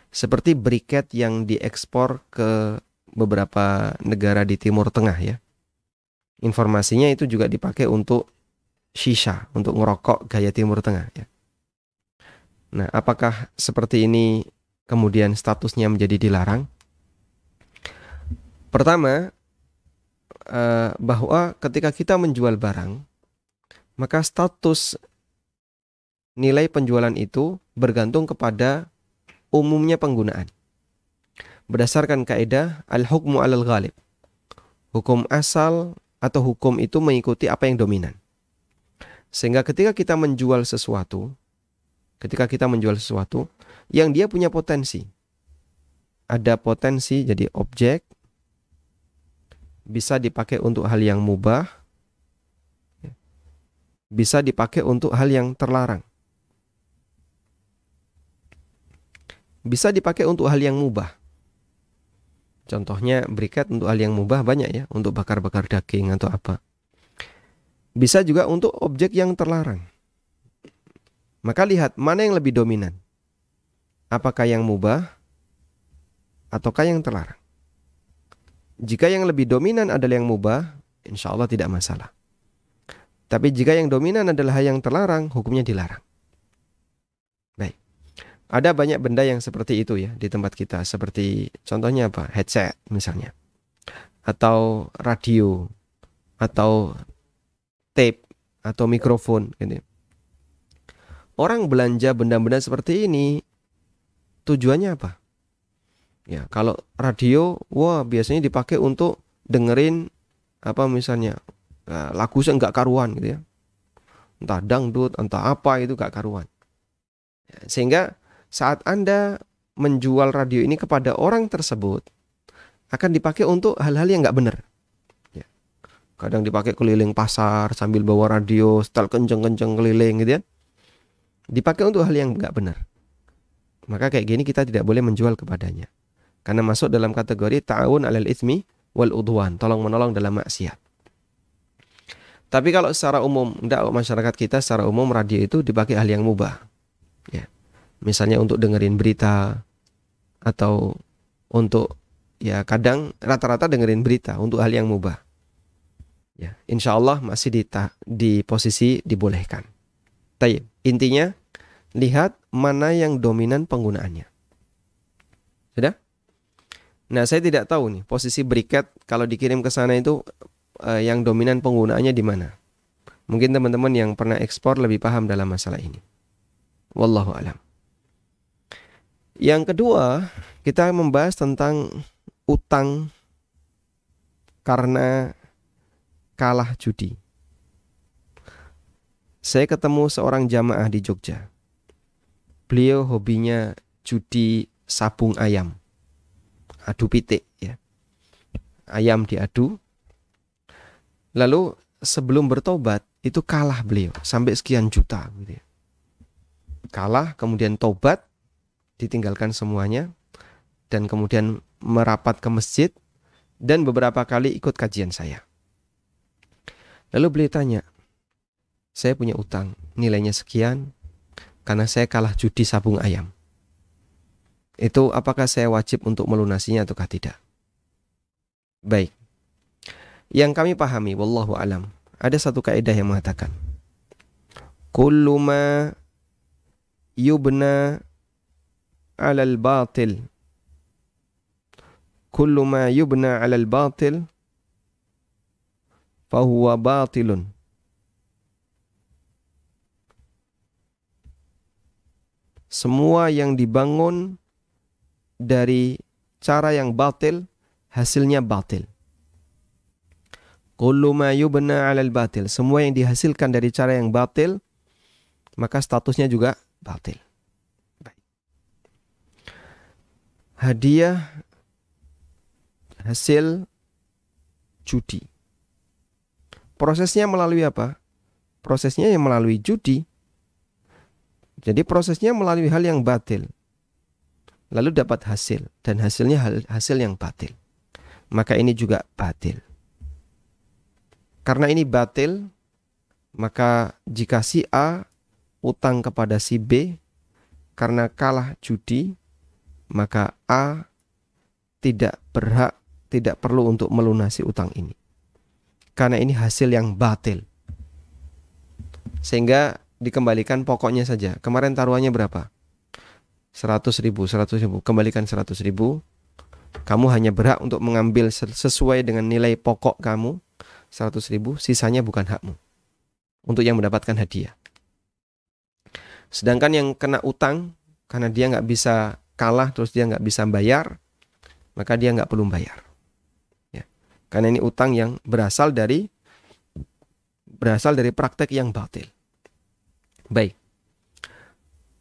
Seperti briket yang diekspor ke beberapa negara di Timur Tengah ya. Informasinya itu juga dipakai untuk shisha, untuk ngerokok gaya Timur Tengah ya. Nah, apakah seperti ini kemudian statusnya menjadi dilarang? Pertama, Eh, bahwa ketika kita menjual barang, maka status nilai penjualan itu bergantung kepada umumnya penggunaan. Berdasarkan kaidah al-hukmu alal ghalib. Hukum asal atau hukum itu mengikuti apa yang dominan. Sehingga ketika kita menjual sesuatu, ketika kita menjual sesuatu yang dia punya potensi. Ada potensi jadi objek, bisa dipakai untuk hal yang mubah, bisa dipakai untuk hal yang terlarang. Bisa dipakai untuk hal yang mubah. Contohnya briket untuk hal yang mubah banyak ya, untuk bakar-bakar daging atau apa. Bisa juga untuk objek yang terlarang. Maka lihat mana yang lebih dominan. Apakah yang mubah ataukah yang terlarang? Jika yang lebih dominan adalah yang mubah, insya Allah tidak masalah. Tapi jika yang dominan adalah yang terlarang, hukumnya dilarang. Baik. Ada banyak benda yang seperti itu ya di tempat kita. Seperti contohnya apa? Headset misalnya. Atau radio. Atau tape. Atau mikrofon. Gitu. Orang belanja benda-benda seperti ini tujuannya apa? Ya, kalau radio wah biasanya dipakai untuk dengerin apa misalnya eh, lagu yang nggak karuan gitu ya. Entah dangdut, entah apa itu nggak karuan. Ya, sehingga saat Anda menjual radio ini kepada orang tersebut akan dipakai untuk hal-hal yang nggak benar. Ya. Kadang dipakai keliling pasar sambil bawa radio, setel kenceng-kenceng keliling gitu ya. Dipakai untuk hal yang nggak benar. Maka kayak gini kita tidak boleh menjual kepadanya. Karena masuk dalam kategori ta'awun alal ismi wal udwan, tolong menolong dalam maksiat. Tapi kalau secara umum, enggak masyarakat kita secara umum radio itu dipakai hal yang mubah. Ya. Misalnya untuk dengerin berita atau untuk ya kadang rata-rata dengerin berita untuk hal yang mubah. Ya, insya Allah masih di, di posisi dibolehkan. Tapi intinya lihat mana yang dominan penggunaannya. Nah, saya tidak tahu nih posisi briket kalau dikirim ke sana itu eh, yang dominan penggunaannya di mana. Mungkin teman-teman yang pernah ekspor lebih paham dalam masalah ini. Wallahu alam. Yang kedua, kita membahas tentang utang karena kalah judi. Saya ketemu seorang jamaah di Jogja. Beliau hobinya judi sabung ayam adu pitik ya. Ayam diadu. Lalu sebelum bertobat itu kalah beliau sampai sekian juta gitu ya. Kalah kemudian tobat ditinggalkan semuanya dan kemudian merapat ke masjid dan beberapa kali ikut kajian saya. Lalu beliau tanya, saya punya utang nilainya sekian karena saya kalah judi sabung ayam. Itu apakah saya wajib untuk melunasinya ataukah tidak? Baik. Yang kami pahami wallahu alam, ada satu kaidah yang mengatakan kullu ma yubna 'alal batil kullu ma yubna 'alal batil fahuwa batilun semua yang dibangun dari cara yang batil, hasilnya batil. Kullu ma yubna 'alal batil. Semua yang dihasilkan dari cara yang batil, maka statusnya juga batil. Hadiah hasil judi. Prosesnya melalui apa? Prosesnya yang melalui judi. Jadi prosesnya melalui hal yang batil lalu dapat hasil dan hasilnya hasil yang batil. Maka ini juga batil. Karena ini batil, maka jika si A utang kepada si B karena kalah judi, maka A tidak berhak, tidak perlu untuk melunasi utang ini. Karena ini hasil yang batil. Sehingga dikembalikan pokoknya saja. Kemarin taruhannya berapa? 100 ribu, 100 ribu, kembalikan 100 ribu. Kamu hanya berhak untuk mengambil sesuai dengan nilai pokok kamu, 100 ribu, sisanya bukan hakmu. Untuk yang mendapatkan hadiah. Sedangkan yang kena utang, karena dia nggak bisa kalah, terus dia nggak bisa bayar, maka dia nggak perlu bayar. Ya. Karena ini utang yang berasal dari berasal dari praktek yang batil. Baik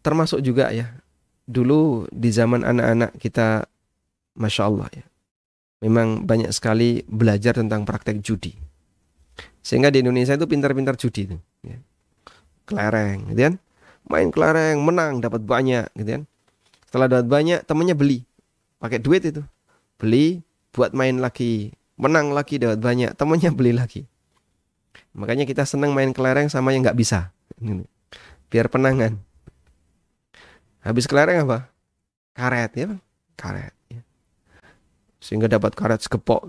termasuk juga ya dulu di zaman anak-anak kita, masya Allah ya, memang banyak sekali belajar tentang praktek judi. Sehingga di Indonesia itu pintar-pintar judi itu, ya. kelereng, gitu kan? Main kelereng, menang, dapat banyak, gitu kan? Setelah dapat banyak, temennya beli, pakai duit itu, beli, buat main lagi, menang lagi, dapat banyak, temennya beli lagi. Makanya kita senang main kelereng sama yang nggak bisa, gitu. biar penangan. Habis kelereng apa? Karet ya bang, karet. Ya. Sehingga dapat karet sekepok.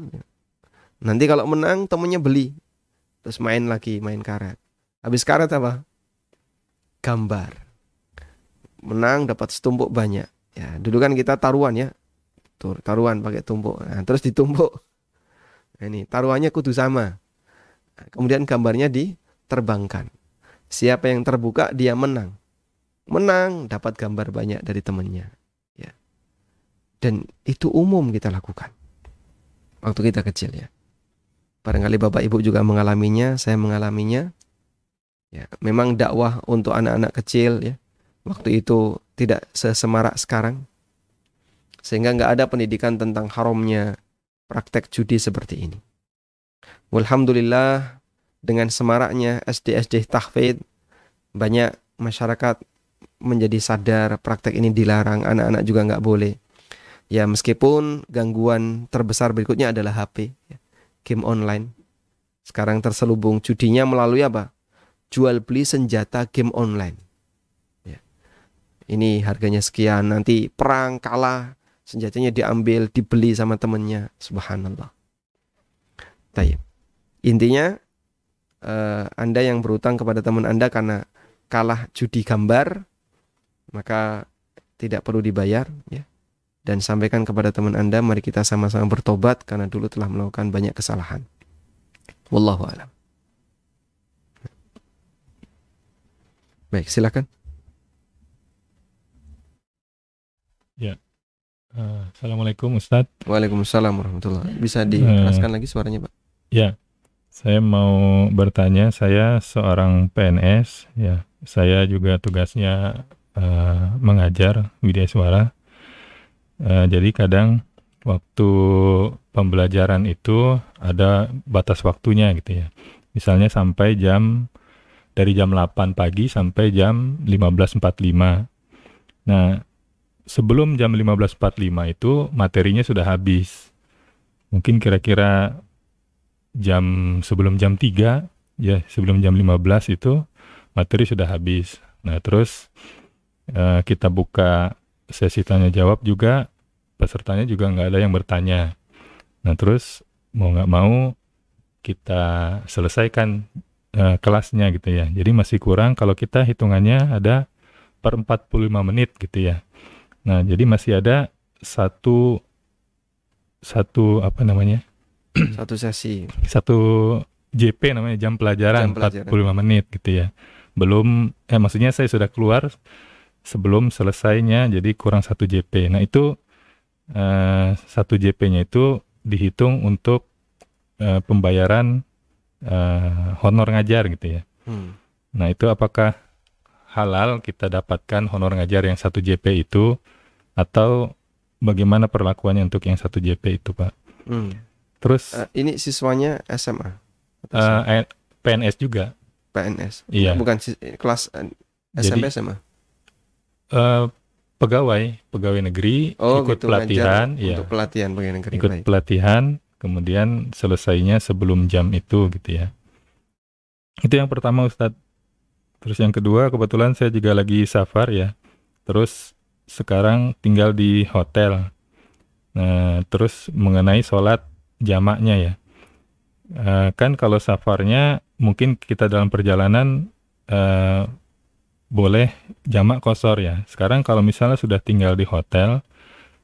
Nanti kalau menang temennya beli, terus main lagi main karet. Habis karet apa? Gambar. Menang dapat setumpuk banyak. Ya dulu kan kita taruhan ya, taruhan pakai tumpuk. Nah, terus ditumpuk. Nah, ini taruhannya kudu sama. Kemudian gambarnya diterbangkan. Siapa yang terbuka dia menang menang, dapat gambar banyak dari temannya. Ya. Dan itu umum kita lakukan waktu kita kecil ya. Barangkali bapak ibu juga mengalaminya, saya mengalaminya. Ya, memang dakwah untuk anak-anak kecil ya waktu itu tidak sesemarak sekarang sehingga nggak ada pendidikan tentang haramnya praktek judi seperti ini. Alhamdulillah dengan semaraknya SD-SD tahfid banyak masyarakat menjadi sadar praktek ini dilarang, anak-anak juga nggak boleh. Ya meskipun gangguan terbesar berikutnya adalah HP, ya, game online. Sekarang terselubung judinya melalui apa? Jual beli senjata game online. Ya. Ini harganya sekian, nanti perang kalah, senjatanya diambil, dibeli sama temennya. Subhanallah. Tayyip. Intinya uh, Anda yang berutang kepada teman Anda karena kalah judi gambar maka tidak perlu dibayar ya dan sampaikan kepada teman Anda mari kita sama-sama bertobat karena dulu telah melakukan banyak kesalahan. Wallahu alam. Baik, silakan. Ya. Uh, Assalamualaikum Ustaz. Waalaikumsalam warahmatullahi Bisa eh, dikeraskan uh, lagi suaranya, Pak? Ya. Saya mau bertanya, saya seorang PNS ya. Saya juga tugasnya uh, mengajar Widya Suara. Uh, jadi kadang waktu pembelajaran itu ada batas waktunya gitu ya. Misalnya sampai jam dari jam 8 pagi sampai jam 15.45. Nah, sebelum jam 15.45 itu materinya sudah habis. Mungkin kira-kira jam sebelum jam 3 ya, sebelum jam 15 itu materi sudah habis. Nah, terus Eh, kita buka sesi tanya jawab juga pesertanya juga nggak ada yang bertanya. Nah terus mau nggak mau kita selesaikan uh, kelasnya gitu ya. Jadi masih kurang kalau kita hitungannya ada per 45 menit gitu ya. Nah jadi masih ada satu satu apa namanya? Satu sesi. Satu JP namanya jam pelajaran, jam pelajaran 45 menit gitu ya. Belum eh maksudnya saya sudah keluar sebelum selesainya jadi kurang satu JP. Nah, itu eh, satu JP-nya itu dihitung untuk uh, pembayaran uh, honor ngajar gitu ya. Hmm. Nah, itu apakah halal kita dapatkan honor ngajar yang satu JP itu atau bagaimana perlakuannya untuk yang satu JP itu, Pak? Hmm. Terus uh, ini siswanya SMA. SMA? Uh, PNS juga. PNS. Iya. Bukan kelas SMP SMA. Eh, pegawai pegawai negeri oh, ikut gitu, pelatihan ya untuk pelatihan pegawai negeri ikut baik. pelatihan kemudian selesainya sebelum jam itu gitu ya itu yang pertama Ustadz terus yang kedua kebetulan saya juga lagi safar ya terus sekarang tinggal di hotel nah terus mengenai sholat jamaknya ya uh, kan kalau safarnya mungkin kita dalam perjalanan uh, boleh jamak kosor ya. Sekarang kalau misalnya sudah tinggal di hotel,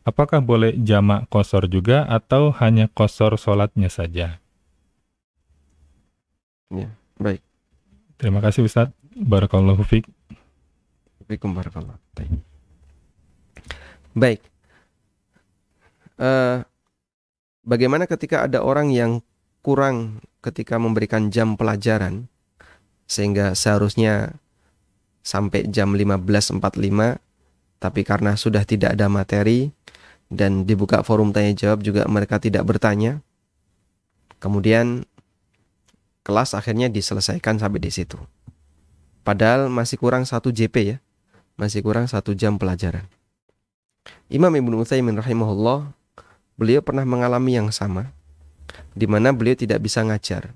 apakah boleh jamak kosor juga atau hanya kosor sholatnya saja? Ya, baik. Terima kasih Ustaz. Barakallahu fiqh. Fikum Baik. Uh, bagaimana ketika ada orang yang kurang ketika memberikan jam pelajaran sehingga seharusnya sampai jam 15.45 tapi karena sudah tidak ada materi dan dibuka forum tanya jawab juga mereka tidak bertanya. Kemudian kelas akhirnya diselesaikan sampai di situ. Padahal masih kurang satu JP ya. Masih kurang satu jam pelajaran. Imam Ibnu Utsaimin rahimahullah beliau pernah mengalami yang sama di mana beliau tidak bisa ngajar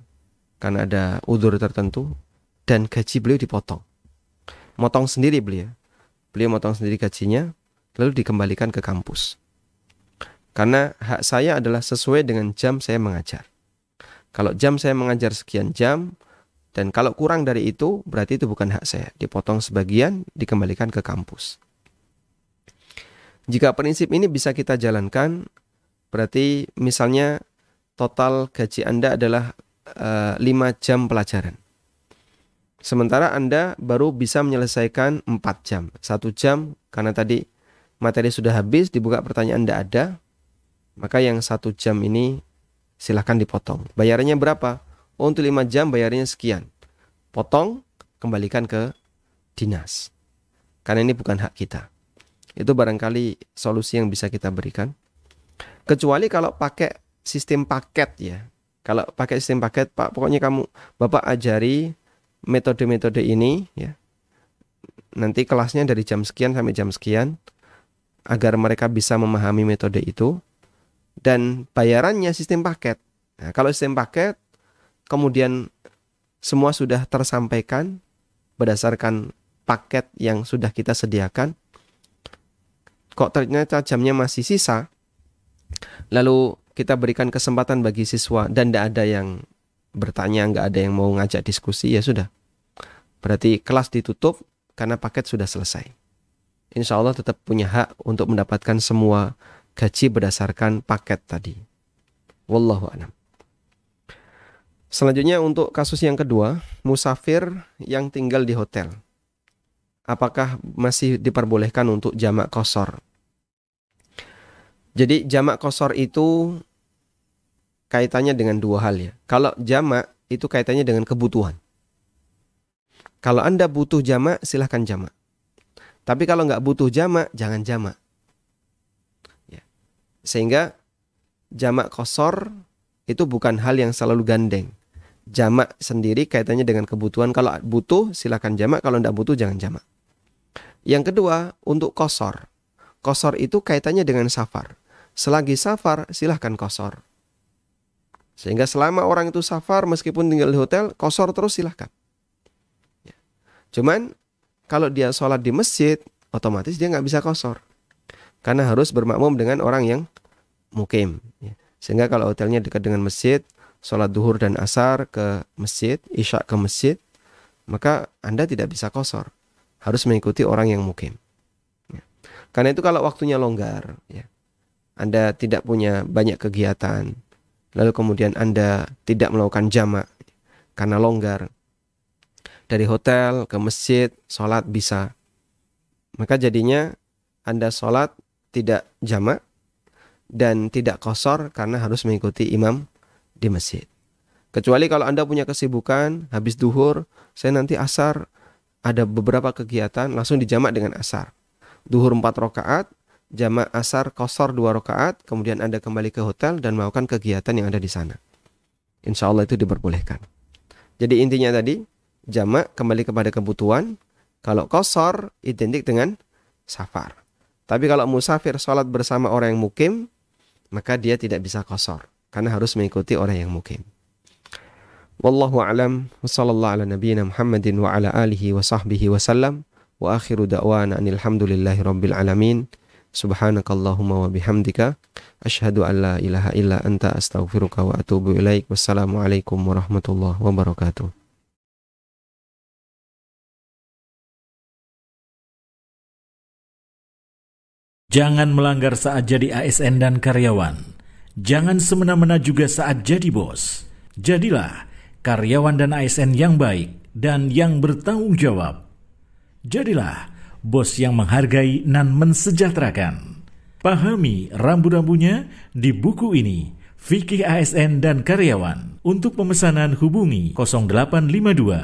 karena ada udur tertentu dan gaji beliau dipotong motong sendiri beliau. Beliau motong sendiri gajinya lalu dikembalikan ke kampus. Karena hak saya adalah sesuai dengan jam saya mengajar. Kalau jam saya mengajar sekian jam dan kalau kurang dari itu berarti itu bukan hak saya. Dipotong sebagian dikembalikan ke kampus. Jika prinsip ini bisa kita jalankan, berarti misalnya total gaji Anda adalah uh, jam pelajaran. Sementara Anda baru bisa menyelesaikan 4 jam. 1 jam karena tadi materi sudah habis, dibuka pertanyaan tidak ada. Maka yang 1 jam ini silahkan dipotong. Bayarnya berapa? Oh, untuk 5 jam bayarnya sekian. Potong, kembalikan ke dinas. Karena ini bukan hak kita. Itu barangkali solusi yang bisa kita berikan. Kecuali kalau pakai sistem paket ya. Kalau pakai sistem paket, Pak, pokoknya kamu Bapak ajari metode-metode ini ya nanti kelasnya dari jam sekian sampai jam sekian agar mereka bisa memahami metode itu dan bayarannya sistem paket. Nah, kalau sistem paket kemudian semua sudah tersampaikan berdasarkan paket yang sudah kita sediakan. Kok ternyata jamnya masih sisa? Lalu kita berikan kesempatan bagi siswa dan tidak ada yang bertanya nggak ada yang mau ngajak diskusi ya sudah berarti kelas ditutup karena paket sudah selesai insya Allah tetap punya hak untuk mendapatkan semua gaji berdasarkan paket tadi wallahu a'lam Selanjutnya untuk kasus yang kedua, musafir yang tinggal di hotel. Apakah masih diperbolehkan untuk jamak kosor? Jadi jamak kosor itu kaitannya dengan dua hal ya. Kalau jamak itu kaitannya dengan kebutuhan. Kalau Anda butuh jamak, silahkan jamak. Tapi kalau nggak butuh jamak, jangan jamak. Ya. Sehingga jamak kosor itu bukan hal yang selalu gandeng. Jamak sendiri kaitannya dengan kebutuhan. Kalau butuh, silahkan jamak. Kalau nggak butuh, jangan jamak. Yang kedua, untuk kosor. Kosor itu kaitannya dengan safar. Selagi safar, silahkan kosor. Sehingga selama orang itu safar meskipun tinggal di hotel, kosor terus silahkan. Ya. Cuman kalau dia sholat di masjid, otomatis dia nggak bisa kosor. Karena harus bermakmum dengan orang yang mukim. Ya. Sehingga kalau hotelnya dekat dengan masjid, sholat duhur dan asar ke masjid, isya ke masjid, maka Anda tidak bisa kosor. Harus mengikuti orang yang mukim. Ya. Karena itu kalau waktunya longgar, ya, Anda tidak punya banyak kegiatan, lalu kemudian Anda tidak melakukan jamak karena longgar. Dari hotel ke masjid, sholat bisa. Maka jadinya Anda sholat tidak jamak dan tidak kosor karena harus mengikuti imam di masjid. Kecuali kalau Anda punya kesibukan, habis duhur, saya nanti asar, ada beberapa kegiatan langsung dijamak dengan asar. Duhur empat rokaat jamak asar kosor dua rakaat, kemudian Anda kembali ke hotel dan melakukan kegiatan yang ada di sana. Insya Allah itu diperbolehkan. Jadi intinya tadi, jamak kembali kepada kebutuhan. Kalau kosor identik dengan safar. Tapi kalau musafir sholat bersama orang yang mukim, maka dia tidak bisa kosor. Karena harus mengikuti orang yang mukim. Wallahu alam wa sallallahu ala Muhammadin wa ala alihi wa sahbihi wa sallam wa akhiru da'wana anil rabbil alamin. Subhanakallahumma wa bihamdika asyhadu an la ilaha illa anta astaghfiruka wa atubu ilaik. Wassalamualaikum warahmatullahi wabarakatuh. Jangan melanggar saat jadi ASN dan karyawan. Jangan semena-mena juga saat jadi bos. Jadilah karyawan dan ASN yang baik dan yang bertanggung jawab. Jadilah bos yang menghargai dan mensejahterakan. Pahami rambu-rambunya di buku ini, Fikih ASN dan Karyawan. Untuk pemesanan hubungi 0852